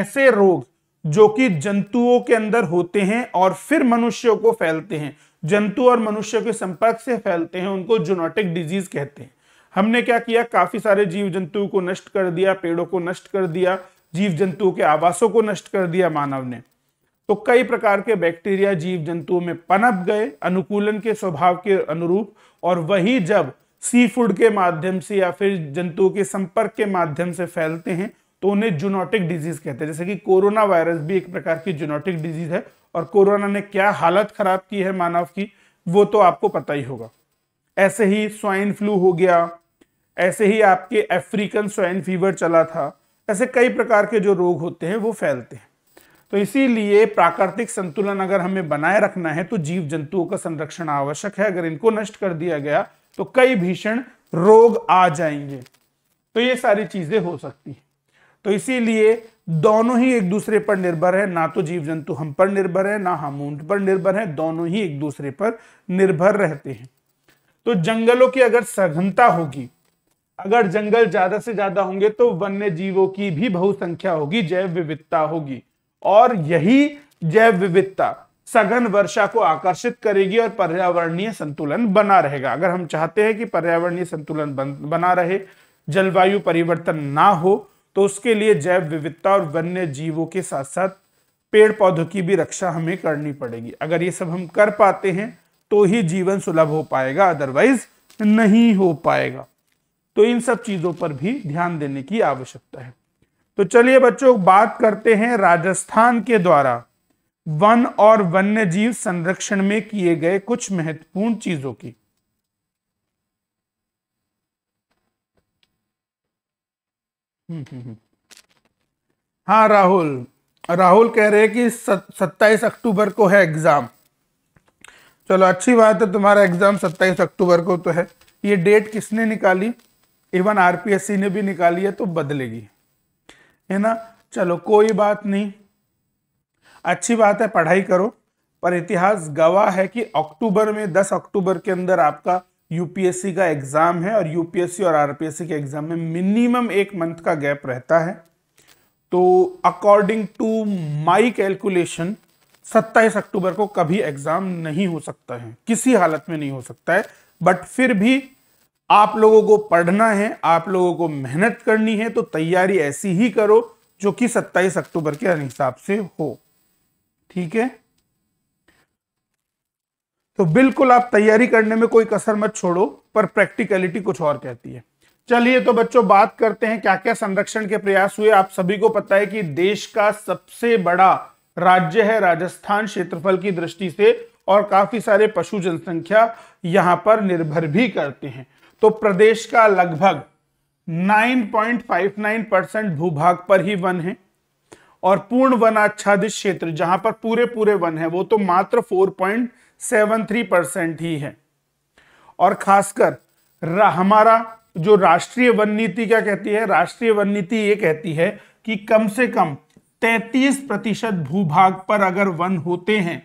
ऐसे रोग जो कि जंतुओं के अंदर होते हैं और फिर मनुष्यों को फैलते हैं जंतु और मनुष्य के संपर्क से फैलते हैं उनको जोनोटिक डिजीज कहते हैं हमने क्या किया काफी सारे जीव जंतु को नष्ट कर दिया पेड़ों को नष्ट कर दिया जीव जंतुओं के आवासों को नष्ट कर दिया मानव ने तो कई प्रकार के बैक्टीरिया जीव जंतुओं में पनप गए अनुकूलन के स्वभाव के अनुरूप और वही जब सी फूड के माध्यम से या फिर जंतुओं के संपर्क के माध्यम से फैलते हैं तो उन्हें जूनोटिक डिजीज कहते हैं जैसे कि कोरोना वायरस भी एक प्रकार की जूनोटिक डिजीज है और कोरोना ने क्या हालत खराब की है मानव की वो तो आपको पता ही होगा ऐसे ही स्वाइन फ्लू हो गया ऐसे ही आपके अफ्रीकन स्वाइन फीवर चला था ऐसे कई प्रकार के जो रोग होते हैं वो फैलते हैं तो इसीलिए प्राकृतिक संतुलन अगर हमें बनाए रखना है तो जीव जंतुओं का संरक्षण आवश्यक है अगर इनको नष्ट कर दिया गया तो कई भीषण रोग आ जाएंगे तो ये सारी चीजें हो सकती हैं तो इसीलिए दोनों ही एक दूसरे पर निर्भर है ना तो जीव जंतु हम पर निर्भर है ना हम ऊंट पर निर्भर है दोनों ही एक दूसरे पर निर्भर रहते हैं तो जंगलों की अगर सघनता होगी अगर जंगल ज्यादा से ज्यादा होंगे तो वन्य जीवों की भी बहुसंख्या होगी जैव विविधता होगी और यही जैव विविधता सघन वर्षा को आकर्षित करेगी और पर्यावरणीय संतुलन बना रहेगा अगर हम चाहते हैं कि पर्यावरणीय संतुलन बन, बना रहे जलवायु परिवर्तन ना हो तो उसके लिए जैव विविधता और वन्य जीवों के साथ साथ पेड़ पौधों की भी रक्षा हमें करनी पड़ेगी अगर ये सब हम कर पाते हैं तो ही जीवन सुलभ हो पाएगा अदरवाइज नहीं हो पाएगा तो इन सब चीजों पर भी ध्यान देने की आवश्यकता है तो चलिए बच्चों बात करते हैं राजस्थान के द्वारा वन और वन्य जीव संरक्षण में किए गए कुछ महत्वपूर्ण चीजों की हम्म, हम्म, हम्म। हाँ राहुल राहुल कह रहे हैं कि सत्ताईस अक्टूबर को है एग्ज़ाम चलो अच्छी बात है तुम्हारा एग्ज़ाम सत्ताईस अक्टूबर को तो है ये डेट किसने निकाली इवन आरपीएससी ने भी निकाली है तो बदलेगी है ना चलो कोई बात नहीं अच्छी बात है पढ़ाई करो पर इतिहास गवाह है कि अक्टूबर में 10 अक्टूबर के अंदर आपका यूपीएससी का एग्ज़ाम है और यूपीएससी और आरपीएससी के एग्ज़ाम में मिनिमम एक मंथ का गैप रहता है तो अकॉर्डिंग टू माई कैलकुलेशन 27 अक्टूबर को कभी एग्ज़ाम नहीं हो सकता है किसी हालत में नहीं हो सकता है बट फिर भी आप लोगों को पढ़ना है आप लोगों को मेहनत करनी है तो तैयारी ऐसी ही करो जो कि 27 अक्टूबर के हिसाब से हो ठीक है तो बिल्कुल आप तैयारी करने में कोई कसर मत छोड़ो पर प्रैक्टिकलिटी कुछ और कहती है चलिए तो बच्चों बात करते हैं क्या क्या संरक्षण के प्रयास हुए आप सभी को पता है कि देश का सबसे बड़ा राज्य है राजस्थान क्षेत्रफल की दृष्टि से और काफी सारे पशु जनसंख्या यहां पर निर्भर भी करते हैं तो प्रदेश का लगभग 9.59 परसेंट भूभाग पर ही वन है और पूर्ण वन आच्छादित क्षेत्र जहां पर पूरे पूरे वन है वो तो मात्र पॉइंट सेवन थ्री परसेंट ही है और खासकर हमारा जो राष्ट्रीय वन नीति क्या कहती है राष्ट्रीय वन नीति ये कहती है कि कम से कम 33 प्रतिशत भूभाग पर अगर वन होते हैं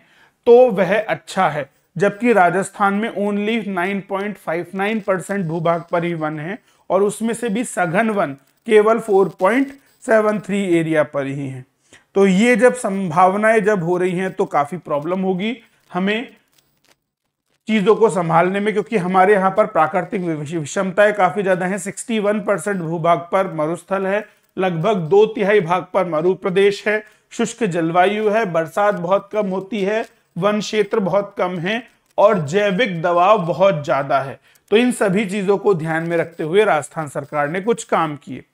तो वह अच्छा है जबकि राजस्थान में ओनली 9.59 परसेंट भूभाग पर ही वन है और उसमें से भी सघन वन केवल 4.73 एरिया पर ही है तो ये जब संभावनाएं जब हो रही हैं तो काफ़ी प्रॉब्लम होगी हमें चीज़ों को संभालने में क्योंकि हमारे यहाँ पर प्राकृतिक विषमताएं काफ़ी ज़्यादा हैं 61 परसेंट भूभाग पर मरुस्थल है लगभग दो तिहाई भाग पर मरु प्रदेश है शुष्क जलवायु है बरसात बहुत कम होती है वन क्षेत्र बहुत कम है और जैविक दबाव बहुत ज़्यादा है तो इन सभी चीज़ों को ध्यान में रखते हुए राजस्थान सरकार ने कुछ काम किए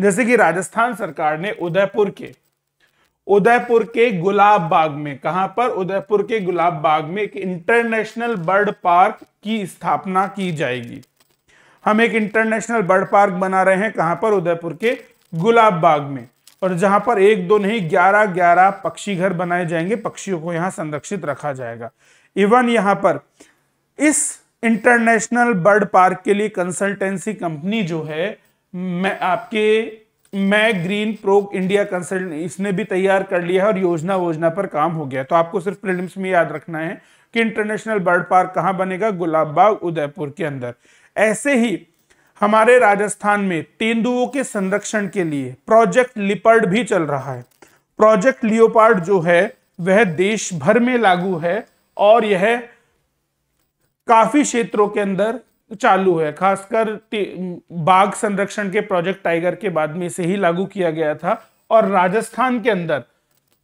जैसे कि राजस्थान सरकार ने उदयपुर के उदयपुर के गुलाब बाग में कहां पर उदयपुर के गुलाब बाग में एक इंटरनेशनल बर्ड पार्क की स्थापना की जाएगी हम एक इंटरनेशनल बर्ड पार्क बना रहे हैं कहां पर उदयपुर के गुलाब बाग में और जहां पर एक दो नहीं ग्यारह ग्यारह पक्षी घर बनाए जाएंगे पक्षियों को यहां संरक्षित रखा जाएगा इवन यहां पर इस इंटरनेशनल बर्ड पार्क के लिए कंसल्टेंसी कंपनी जो है मैं आपके मैं ग्रीन प्रो इंडिया कंसल्ट इसने भी तैयार कर लिया है और योजना वोजना पर काम हो गया तो आपको सिर्फ प्रिलिम्स में याद रखना है कि इंटरनेशनल बर्ड पार्क कहाँ बनेगा गुलाब बाग उदयपुर के अंदर ऐसे ही हमारे राजस्थान में तेंदुओं के संरक्षण के लिए प्रोजेक्ट लिपर्ड भी चल रहा है प्रोजेक्ट लियोपार्ड जो है वह देश भर में लागू है और यह काफी क्षेत्रों के अंदर चालू है खासकर बाघ संरक्षण के प्रोजेक्ट टाइगर के बाद में इसे ही लागू किया गया था और राजस्थान के अंदर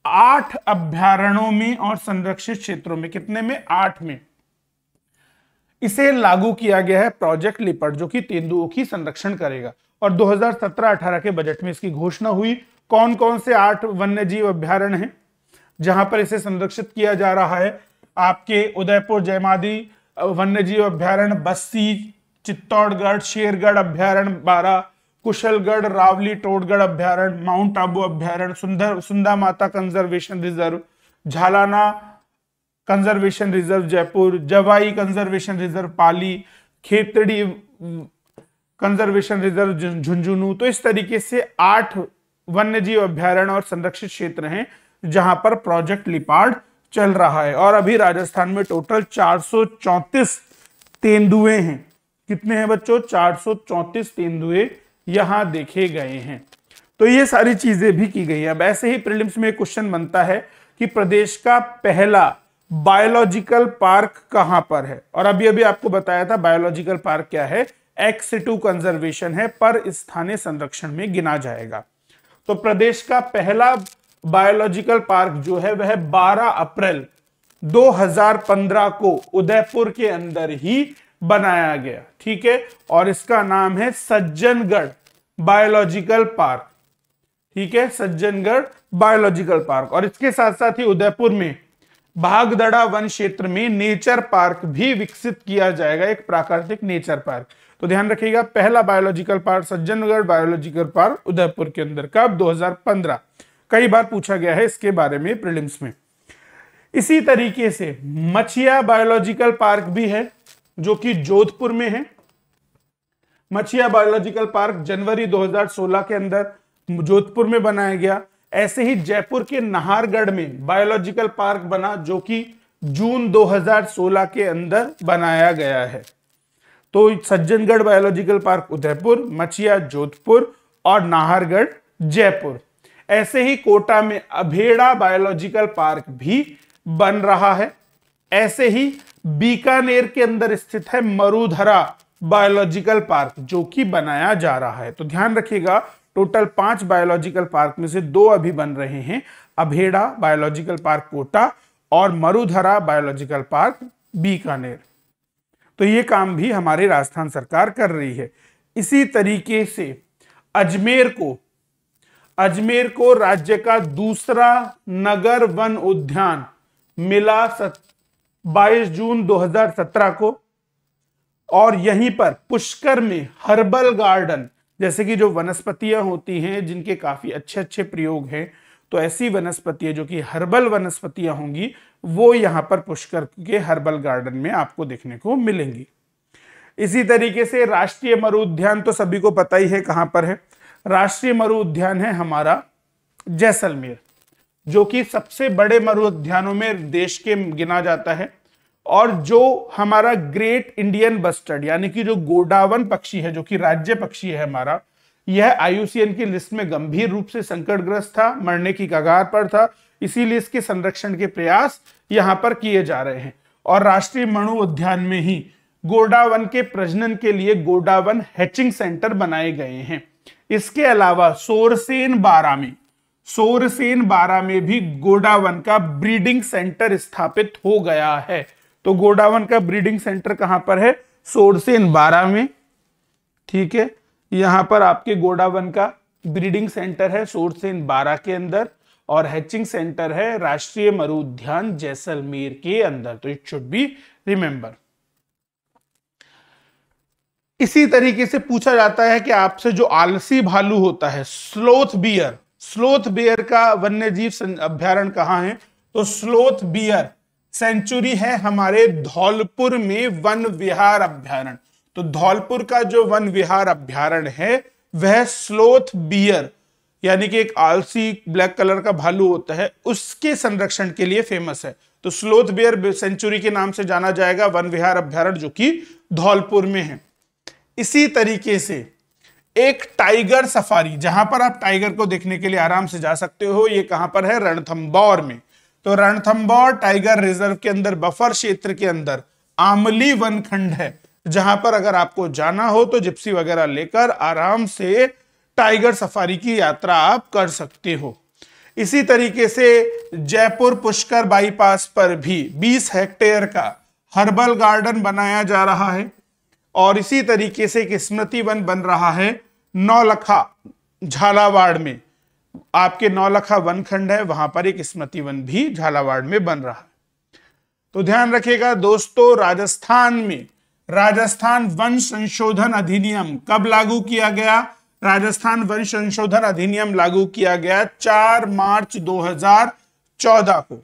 आठ अभ्यारणों में और संरक्षित क्षेत्रों में कितने में आठ में इसे लागू किया गया है प्रोजेक्ट लिपट जो कि तेंदुओं की संरक्षण करेगा और 2017-18 के बजट में इसकी घोषणा हुई कौन कौन से आठ वन्य जीव अभ्यारण्य जहां पर इसे संरक्षित किया जा रहा है आपके उदयपुर जयमादी वन्य जीव अभ्यारण्य बस्ती चित्तौड़गढ़ शेरगढ़ अभ्यारण्य बारह कुशलगढ़ रावली टोडगढ़ अभ्यारण्य माउंट आबू अभ्यारण्य सुंदर Sundha Mata conservation reserve Jhalana conservation reserve Jaipur Jawai conservation reserve Pali Khetri conservation reserve Jhunjhunu तो इस तरीके से आठ वन्य जीव अभ्यारण्य और संरक्षित क्षेत्र हैं जहां पर प्रोजेक्ट लिपाड़ चल रहा है और अभी राजस्थान में टोटल चार तेंदुए हैं कितने हैं बच्चों चार तेंदुए यहां देखे गए हैं तो ये सारी चीजें भी की गई है अब ऐसे ही प्रिलिम्स में क्वेश्चन बनता है कि प्रदेश का पहला बायोलॉजिकल पार्क कहां पर है और अभी अभी आपको बताया था बायोलॉजिकल पार्क क्या है एक्स टू कंजर्वेशन है पर स्थानीय संरक्षण में गिना जाएगा तो प्रदेश का पहला बायोलॉजिकल पार्क जो है वह 12 अप्रैल 2015 को उदयपुर के अंदर ही बनाया गया ठीक है और इसका नाम है सज्जनगढ़ बायोलॉजिकल पार्क ठीक है सज्जनगढ़ बायोलॉजिकल पार्क और इसके साथ साथ ही उदयपुर में भागदड़ा वन क्षेत्र में नेचर पार्क भी विकसित किया जाएगा एक प्राकृतिक नेचर पार्क तो ध्यान रखिएगा पहला biological park Sajjangarh biological park Udaipur के अंदर कब 2015 कई बार पूछा गया है इसके बारे में प्रिलिम्स में इसी तरीके से मछिया बायोलॉजिकल पार्क भी है जो कि जोधपुर में है मछिया बायोलॉजिकल पार्क जनवरी 2016 के अंदर जोधपुर में बनाया गया ऐसे ही जयपुर के नाहरगढ़ में बायोलॉजिकल पार्क बना जो कि जून 2016 के अंदर बनाया गया है तो सज्जनगढ़ बायोलॉजिकल पार्क उदयपुर मछिया जोधपुर और नाहरगढ़ जयपुर ऐसे ही कोटा में अभेड़ा बायोलॉजिकल पार्क भी बन रहा है ऐसे ही बीकानेर के अंदर स्थित है मरुधरा बायोलॉजिकल पार्क जो कि बनाया जा रहा है तो ध्यान रखिएगा टोटल पांच बायोलॉजिकल पार्क में से दो अभी बन रहे हैं अभेड़ा बायोलॉजिकल पार्क कोटा और मरुधरा बायोलॉजिकल पार्क बीकानेर तो ये काम भी हमारे राजस्थान सरकार कर रही है इसी तरीके से अजमेर को अजमेर को राज्य का दूसरा नगर वन उद्यान मिला सत, 22 जून 2017 को और यहीं पर पुष्कर में हर्बल गार्डन जैसे कि जो वनस्पतियां होती हैं जिनके काफी अच्छे अच्छे प्रयोग हैं तो ऐसी वनस्पतियां जो कि हर्बल वनस्पतियां होंगी वो यहां पर पुष्कर के हर्बल गार्डन में आपको देखने को मिलेंगी इसी तरीके से राष्ट्रीय मरुद्यान तो सभी को पता ही है कहां पर है राष्ट्रीय मरु उद्यान है हमारा जैसलमेर जो कि सबसे बड़े मरु उद्यानों में देश के गिना जाता है और जो हमारा ग्रेट इंडियन बस्टर्ड यानी कि जो गोडावन पक्षी है जो कि राज्य पक्षी है हमारा यह आयुसीएन की लिस्ट में गंभीर रूप से संकटग्रस्त था मरने की कगार पर था इसीलिए इसके संरक्षण के प्रयास यहां पर किए जा रहे हैं और राष्ट्रीय मणु उद्यान में ही गोडावन के प्रजनन के लिए गोडावन हैचिंग सेंटर बनाए गए हैं इसके अलावा सोरसेन बारा में सोरसेन बारा में भी गोडावन का ब्रीडिंग सेंटर स्थापित हो गया है तो गोडावन का ब्रीडिंग सेंटर कहां पर है सोरसेन बारा में ठीक है यहां पर आपके गोडावन का ब्रीडिंग सेंटर है सोरसेन बारा के अंदर और हैचिंग सेंटर है राष्ट्रीय मरुद्यान जैसलमेर के अंदर तो इट शुड बी रिमेंबर इसी तरीके से पूछा जाता है कि आपसे जो आलसी भालू होता है स्लोथ बियर स्लोथ बियर का वन्य जीव अभ्यारण कहाँ है तो स्लोथ बियर सेंचुरी है हमारे धौलपुर में वन विहार अभ्यारण तो धौलपुर का जो वन विहार अभ्यारण है वह स्लोथ बियर यानी कि एक आलसी ब्लैक कलर का भालू होता है उसके संरक्षण के लिए फेमस है तो स्लोथ बियर सेंचुरी के नाम से जाना जाएगा वन विहार अभ्यारण जो कि धौलपुर में है इसी तरीके से एक टाइगर सफारी जहां पर आप टाइगर को देखने के लिए आराम से जा सकते हो ये कहां पर है रणथम्बौर में तो रणथम्बौर टाइगर रिजर्व के अंदर बफर क्षेत्र के अंदर आमली वन खंड है जहां पर अगर आपको जाना हो तो जिप्सी वगैरह लेकर आराम से टाइगर सफारी की यात्रा आप कर सकते हो इसी तरीके से जयपुर पुष्कर बाईपास पर भी 20 हेक्टेयर का हर्बल गार्डन बनाया जा रहा है और इसी तरीके से एक स्मृति वन बन रहा है नौलखा झालावाड़ में आपके नौलखा वन खंड है वहां पर एक स्मृति वन भी झालावाड़ में बन रहा है तो ध्यान रखिएगा दोस्तों राजस्थान में राजस्थान वन संशोधन अधिनियम कब लागू किया गया राजस्थान वन संशोधन अधिनियम लागू किया गया चार मार्च 2014 को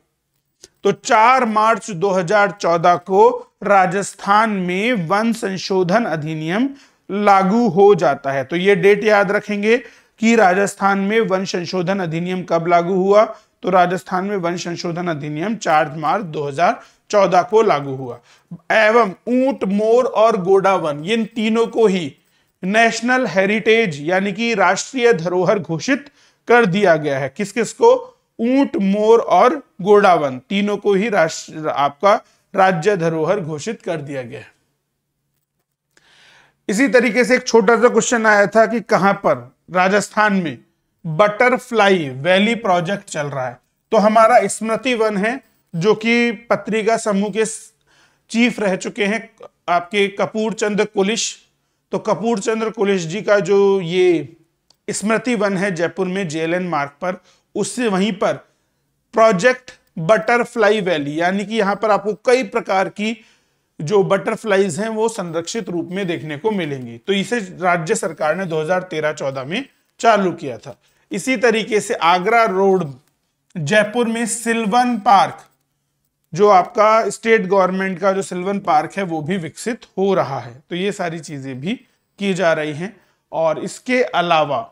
तो 4 मार्च 2014 को राजस्थान में वन संशोधन अधिनियम लागू हो जाता है तो ये डेट याद रखेंगे कि राजस्थान में वन संशोधन अधिनियम कब लागू हुआ तो राजस्थान में वन संशोधन अधिनियम 4 मार्च 2014 को लागू हुआ एवं ऊंट मोर और गोडा वन इन तीनों को ही नेशनल हेरिटेज यानी कि राष्ट्रीय धरोहर घोषित कर दिया गया है किस किस को ऊंट मोर और गोडावन तीनों को ही राष्ट्र आपका राज्य धरोहर घोषित कर दिया गया इसी तरीके से एक छोटा सा क्वेश्चन आया था कि कहां पर राजस्थान में बटरफ्लाई वैली प्रोजेक्ट चल रहा है तो हमारा स्मृति वन है जो कि पत्रिका समूह के चीफ रह चुके हैं आपके कपूर चंद्र कुलिश तो कपूर चंद्र कुलिश जी का जो ये स्मृति वन है जयपुर में जेएलएन मार्ग पर उससे वहीं पर प्रोजेक्ट बटरफ्लाई वैली यानी कि यहां पर आपको कई प्रकार की जो बटरफ्लाईज हैं वो संरक्षित रूप में देखने को मिलेंगी तो इसे राज्य सरकार ने 2013-14 में चालू किया था इसी तरीके से आगरा रोड जयपुर में सिल्वन पार्क जो आपका स्टेट गवर्नमेंट का जो सिल्वन पार्क है वो भी विकसित हो रहा है तो ये सारी चीजें भी की जा रही हैं और इसके अलावा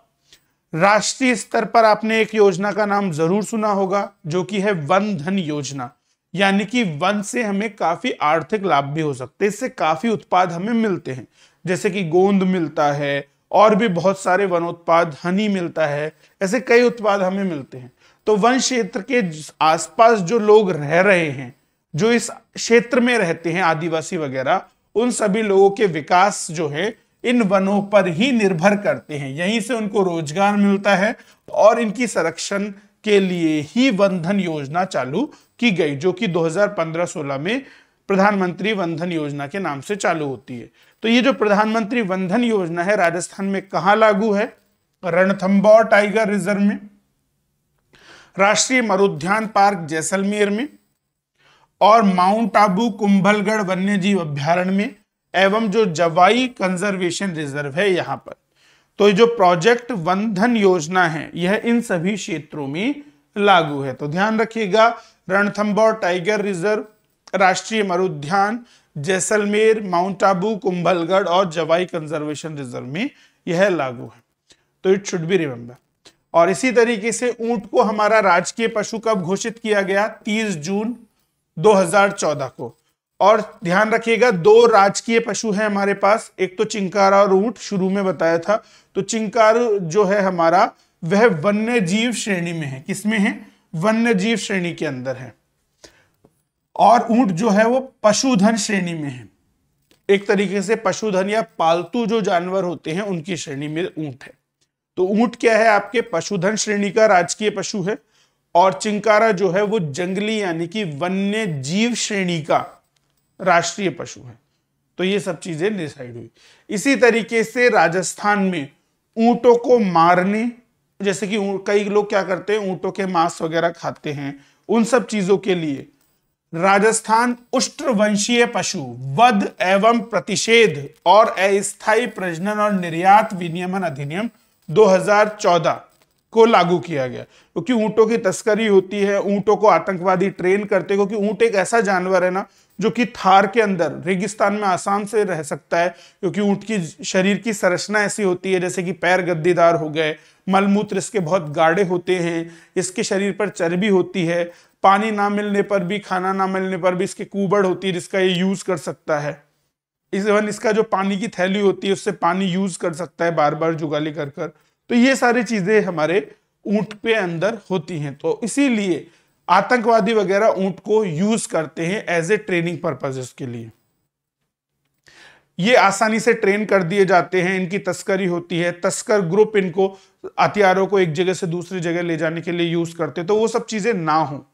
राष्ट्रीय स्तर पर आपने एक योजना का नाम जरूर सुना होगा जो कि है वन धन योजना यानी कि वन से हमें काफी आर्थिक लाभ भी हो सकते हैं इससे काफी उत्पाद हमें मिलते हैं जैसे कि गोंद मिलता है और भी बहुत सारे वन उत्पाद हनी मिलता है ऐसे कई उत्पाद हमें मिलते हैं तो वन क्षेत्र के आसपास जो लोग रह रहे हैं जो इस क्षेत्र में रहते हैं आदिवासी वगैरह उन सभी लोगों के विकास जो है इन वनों पर ही निर्भर करते हैं यहीं से उनको रोजगार मिलता है और इनकी संरक्षण के लिए ही वनधन योजना चालू की गई जो कि 2015-16 में प्रधानमंत्री वनधन योजना के नाम से चालू होती है तो ये जो प्रधानमंत्री वनधन योजना है राजस्थान में कहा लागू है रणथम्बौर टाइगर रिजर्व में राष्ट्रीय मरुद्यान पार्क जैसलमेर में और माउंट आबू कुंभलगढ़ वन्य जीव अभ्यारण्य में एवं जो जवाई कंजर्वेशन रिजर्व है यहां पर तो जो प्रोजेक्ट वन धन योजना है यह इन सभी क्षेत्रों में लागू है तो ध्यान रखिएगा रणथम्बोर टाइगर रिजर्व राष्ट्रीय मरुद्यान जैसलमेर माउंट आबू कुंभलगढ़ और जवाई कंजर्वेशन रिजर्व में यह लागू है तो इट शुड बी रिमेम्बर और इसी तरीके से ऊंट को हमारा राजकीय पशु कब घोषित किया गया 30 जून 2014 को और ध्यान रखिएगा दो राजकीय पशु हैं हमारे पास एक तो चिंकारा और ऊंट शुरू में बताया था तो चिंकार जो है हमारा वह वन्य जीव श्रेणी में है किसमें है वन्य जीव श्रेणी के अंदर है और ऊंट जो है वो पशुधन श्रेणी में है एक तरीके से पशुधन या पालतू जो जानवर होते हैं उनकी श्रेणी में ऊंट है तो ऊंट क्या है आपके पशुधन श्रेणी का राजकीय पशु है और चिंकारा जो है वो जंगली यानी कि वन्य जीव श्रेणी का राष्ट्रीय पशु है तो ये सब चीजें डिसाइड हुई इसी तरीके से राजस्थान में ऊंटों को मारने जैसे कि कई लोग क्या करते हैं ऊंटों के मांस वगैरह खाते हैं उन सब चीजों के लिए राजस्थान उष्ट्रवंशीय पशु वध एवं प्रतिषेध और अस्थायी प्रजनन और निर्यात विनियमन अधिनियम 2014 को लागू किया गया क्योंकि ऊंटों की तस्करी होती है ऊंटों को आतंकवादी ट्रेन करते क्योंकि ऊंट एक ऐसा जानवर है ना जो कि थार के अंदर रेगिस्तान में आसान से रह सकता है क्योंकि ऊँट की शरीर की संरचना ऐसी होती है जैसे कि पैर गद्दीदार हो गए मलमूत्र इसके बहुत गाढ़े होते हैं इसके शरीर पर चर्बी होती है पानी ना मिलने पर भी खाना ना मिलने पर भी इसके कूबड़ होती है जिसका ये यूज़ कर सकता है इवन इसका जो पानी की थैली होती है उससे पानी यूज़ कर सकता है बार बार जुगाली कर कर तो ये सारी चीज़ें हमारे ऊँट पे अंदर होती हैं तो इसीलिए आतंकवादी वगैरह ऊंट को यूज करते हैं एज ए ट्रेनिंग पर्पजेस के लिए ये आसानी से ट्रेन कर दिए जाते हैं इनकी तस्करी होती है तस्कर ग्रुप इनको हथियारों को एक जगह से दूसरी जगह ले जाने के लिए यूज करते हैं तो वो सब चीजें ना हो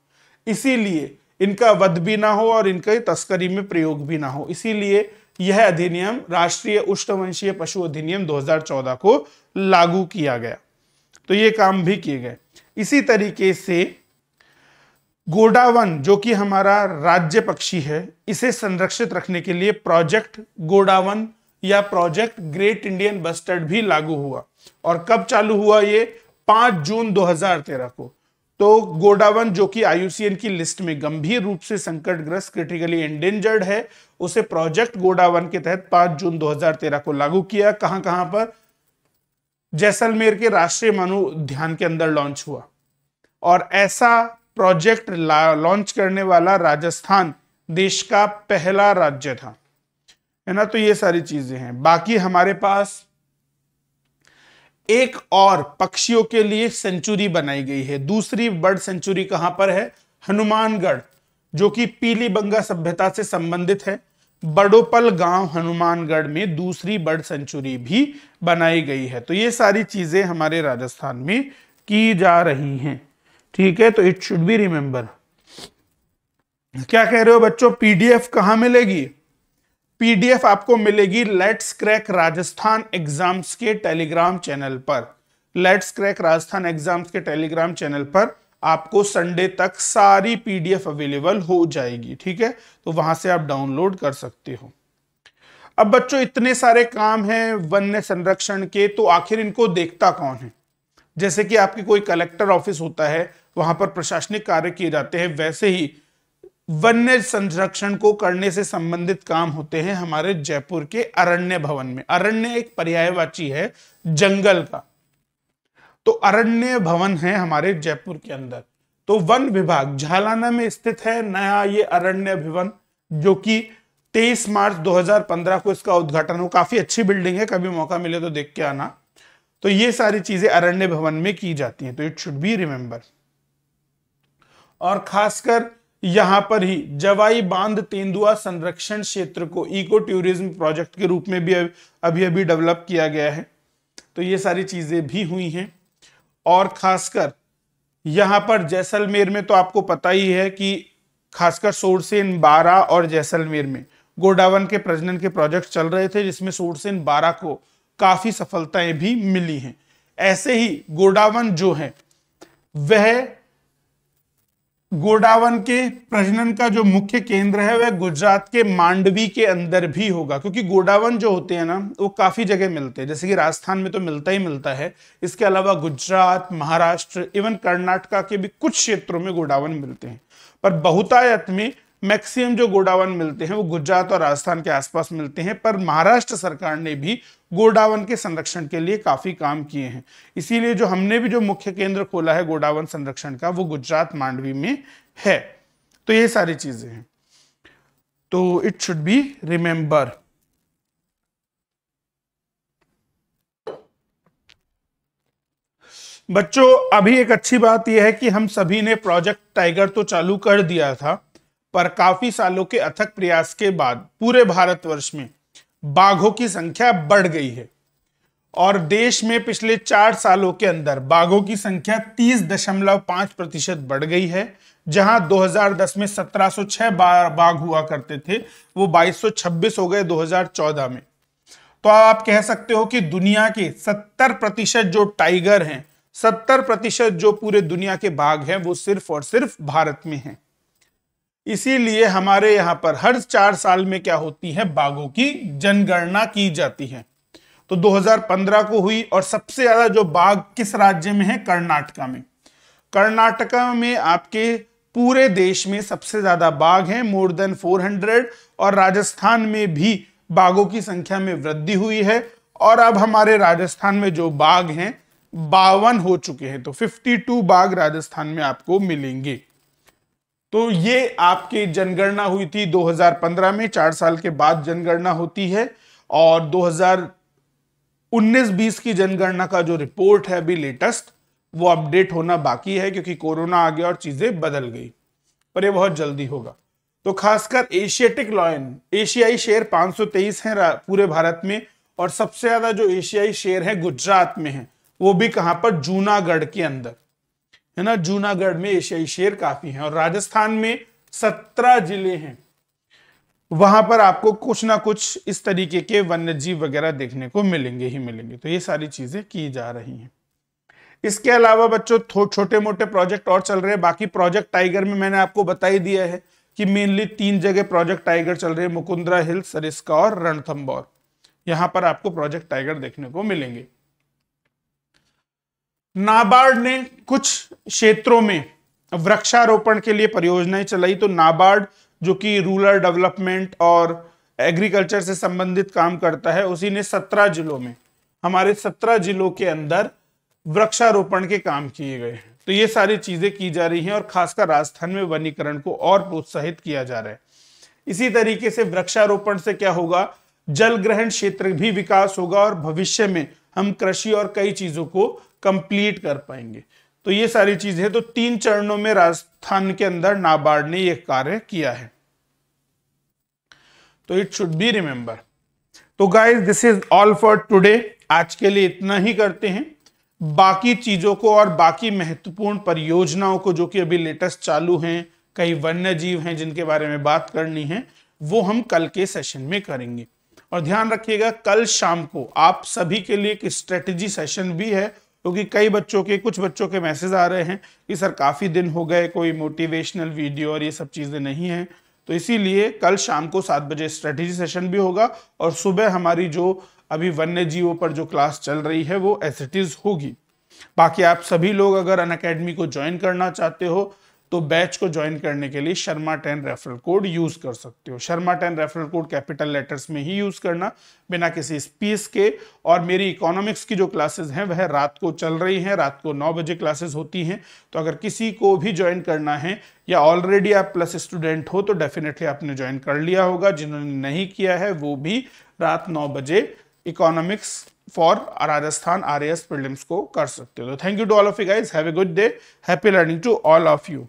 इसीलिए इनका वध भी ना हो और इनके तस्करी में प्रयोग भी ना हो इसीलिए यह अधिनियम राष्ट्रीय उष्णवंशीय पशु अधिनियम 2014 को लागू किया गया तो ये काम भी किए गए इसी तरीके से गोडावन जो कि हमारा राज्य पक्षी है इसे संरक्षित रखने के लिए प्रोजेक्ट गोडावन या प्रोजेक्ट ग्रेट इंडियन बस्टर्ड भी लागू हुआ और कब चालू हुआ ये 5 जून 2013 को तो गोडावन जो कि आयुसीएन की लिस्ट में गंभीर रूप से संकटग्रस्त क्रिटिकली एंडेंजर्ड है उसे प्रोजेक्ट गोडावन के तहत 5 जून 2013 को लागू किया कहां कहां पर जैसलमेर के राष्ट्रीय मनु उद्यान के अंदर लॉन्च हुआ और ऐसा प्रोजेक्ट लॉन्च करने वाला राजस्थान देश का पहला राज्य था है ना तो ये सारी चीजें हैं बाकी हमारे पास एक और पक्षियों के लिए सेंचुरी बनाई गई है दूसरी बर्ड सेंचुरी कहां पर है हनुमानगढ़ जो कि पीली बंगा सभ्यता से संबंधित है बड़ोपल गांव हनुमानगढ़ में दूसरी बर्ड सेंचुरी भी बनाई गई है तो ये सारी चीजें हमारे राजस्थान में की जा रही हैं ठीक है तो इट शुड बी रिमेंबर क्या कह रहे हो बच्चों पीडीएफ कहा मिलेगी पीडीएफ आपको मिलेगी लेट्स क्रैक राजस्थान एग्जाम्स के टेलीग्राम चैनल पर लेट्स क्रैक राजस्थान एग्जाम्स के टेलीग्राम चैनल पर आपको संडे तक सारी पीडीएफ अवेलेबल हो जाएगी ठीक है तो वहां से आप डाउनलोड कर सकते हो अब बच्चों इतने सारे काम हैं वन्य संरक्षण के तो आखिर इनको देखता कौन है जैसे कि आपकी कोई कलेक्टर ऑफिस होता है वहां पर प्रशासनिक कार्य किए जाते हैं वैसे ही वन्य संरक्षण को करने से संबंधित काम होते हैं हमारे जयपुर के अरण्य भवन में अरण्य एक पर्यायवाची है जंगल का तो अरण्य भवन है हमारे जयपुर के अंदर तो वन विभाग झालाना में स्थित है नया ये अरण्य भवन जो कि 23 मार्च 2015 को इसका उद्घाटन हो काफी अच्छी बिल्डिंग है कभी मौका मिले तो देख के आना तो ये सारी चीजें अरण्य भवन में की जाती हैं तो इट शुड बी रिमेंबर और खासकर यहां पर ही जवाई बांध तेंदुआ संरक्षण क्षेत्र को इको टूरिज्म प्रोजेक्ट के रूप में भी अभी अभी डेवलप किया गया है तो ये सारी चीजें भी हुई हैं और खासकर यहां पर जैसलमेर में तो आपको पता ही है कि खासकर सोरसेन बारह और जैसलमेर में गोडावन के प्रजनन के प्रोजेक्ट चल रहे थे जिसमें सोरसेन बारह को काफ़ी सफलताएं भी मिली हैं ऐसे ही गोडावन जो है वह गोडावन के प्रजनन का जो मुख्य केंद्र है वह गुजरात के मांडवी के अंदर भी होगा क्योंकि गोडावन जो होते हैं ना वो काफ़ी जगह मिलते हैं जैसे कि राजस्थान में तो मिलता ही मिलता है इसके अलावा गुजरात महाराष्ट्र इवन कर्नाटका के भी कुछ क्षेत्रों में गोडावन मिलते हैं पर बहुतायत में मैक्सिमम जो गोडावन मिलते हैं वो गुजरात और राजस्थान के आसपास मिलते हैं पर महाराष्ट्र सरकार ने भी गोडावन के संरक्षण के लिए काफ़ी काम किए हैं इसीलिए जो हमने भी जो मुख्य केंद्र खोला है गोडावन संरक्षण का वो गुजरात मांडवी में है तो ये सारी चीज़ें हैं तो इट शुड बी रिमेंबर बच्चों अभी एक अच्छी बात यह है कि हम सभी ने प्रोजेक्ट टाइगर तो चालू कर दिया था पर काफी सालों के अथक प्रयास के बाद पूरे भारतवर्ष में बाघों की संख्या बढ़ गई है और देश में पिछले चार सालों के अंदर बाघों की संख्या 30.5 प्रतिशत बढ़ गई है जहां 2010 में 1706 बाघ हुआ करते थे वो 2226 हो गए 2014 में तो आप कह सकते हो कि दुनिया के 70 प्रतिशत जो टाइगर हैं 70 प्रतिशत जो पूरे दुनिया के बाघ हैं वो सिर्फ और सिर्फ भारत में हैं इसीलिए हमारे यहाँ पर हर चार साल में क्या होती है बाघों की जनगणना की जाती है तो 2015 को हुई और सबसे ज्यादा जो बाघ किस राज्य में है कर्नाटका में कर्नाटका में आपके पूरे देश में सबसे ज्यादा बाघ हैं मोर देन 400 और राजस्थान में भी बाघों की संख्या में वृद्धि हुई है और अब हमारे राजस्थान में जो बाघ हैं बावन हो चुके हैं तो 52 बाघ राजस्थान में आपको मिलेंगे तो ये आपकी जनगणना हुई थी 2015 में चार साल के बाद जनगणना होती है और 2019-20 की जनगणना का जो रिपोर्ट है अभी लेटेस्ट वो अपडेट होना बाकी है क्योंकि कोरोना आ गया और चीजें बदल गई पर ये बहुत जल्दी होगा तो खासकर एशियाटिक लॉयन एशियाई शेयर 523 हैं पूरे भारत में और सबसे ज्यादा जो एशियाई शेयर है गुजरात में है वो भी कहां पर जूनागढ़ के अंदर है ना जूनागढ़ में एशियाई शेर काफी हैं और राजस्थान में सत्रह जिले हैं वहां पर आपको कुछ ना कुछ इस तरीके के वन्य जीव वगैरह देखने को मिलेंगे ही मिलेंगे तो ये सारी चीजें की जा रही हैं इसके अलावा बच्चों छोटे मोटे प्रोजेक्ट और चल रहे हैं बाकी प्रोजेक्ट टाइगर में मैंने आपको बता ही दिया है कि मेनली तीन जगह प्रोजेक्ट टाइगर चल रहे हैं मुकुंद्रा हिल सरिस्का और रणथम्बौर यहाँ पर आपको प्रोजेक्ट टाइगर देखने को मिलेंगे नाबार्ड ने कुछ क्षेत्रों में वृक्षारोपण के लिए परियोजनाएं चलाई तो नाबार्ड जो कि रूरल डेवलपमेंट और एग्रीकल्चर से संबंधित काम करता है उसी ने सत्रह जिलों में हमारे सत्रह जिलों के अंदर वृक्षारोपण के काम किए गए हैं तो ये सारी चीजें की जा रही हैं और खासकर राजस्थान में वनीकरण को और प्रोत्साहित किया जा रहा है इसी तरीके से वृक्षारोपण से क्या होगा जल ग्रहण क्षेत्र भी विकास होगा और भविष्य में हम कृषि और कई चीजों को कंप्लीट कर पाएंगे तो ये सारी चीजें तो तीन चरणों में राजस्थान के अंदर नाबार्ड ने यह कार्य किया है तो इट शुड बी रिमेंबर तो guys this is all for today आज के लिए इतना ही करते हैं बाकी चीजों को और बाकी महत्वपूर्ण परियोजनाओं को जो कि अभी लेटेस्ट चालू हैं कई वन्य जीव हैं जिनके बारे में बात करनी है वो हम कल के सेशन में करेंगे और ध्यान रखिएगा कल शाम को आप सभी के लिए एक स्ट्रेटेजी सेशन भी है क्योंकि कई बच्चों के कुछ बच्चों के मैसेज आ रहे हैं कि सर काफ़ी दिन हो गए कोई मोटिवेशनल वीडियो और ये सब चीज़ें नहीं हैं तो इसीलिए कल शाम को सात बजे स्ट्रेटजी सेशन भी होगा और सुबह हमारी जो अभी वन्य जीवों पर जो क्लास चल रही है वो एस होगी बाकी आप सभी लोग अगर अन अकेडमी को ज्वाइन करना चाहते हो तो बैच को ज्वाइन करने के लिए Sharma ten referral code use कर सकते हो Sharma ten referral code capital letters में ही यूज करना बिना किसी स्पीस के और मेरी इकोनॉमिक्स की जो क्लासेस हैं वह रात को चल रही हैं रात को नौ बजे क्लासेस होती हैं तो अगर किसी को भी ज्वाइन करना है या ऑलरेडी आप प्लस स्टूडेंट हो तो डेफिनेटली आपने ज्वाइन कर लिया होगा जिन्होंने नहीं किया है वो भी रात नौ बजे economics for Rajasthan R S prelims को कर सकते हो तो thank you to all of you guys have a good day happy learning to all of you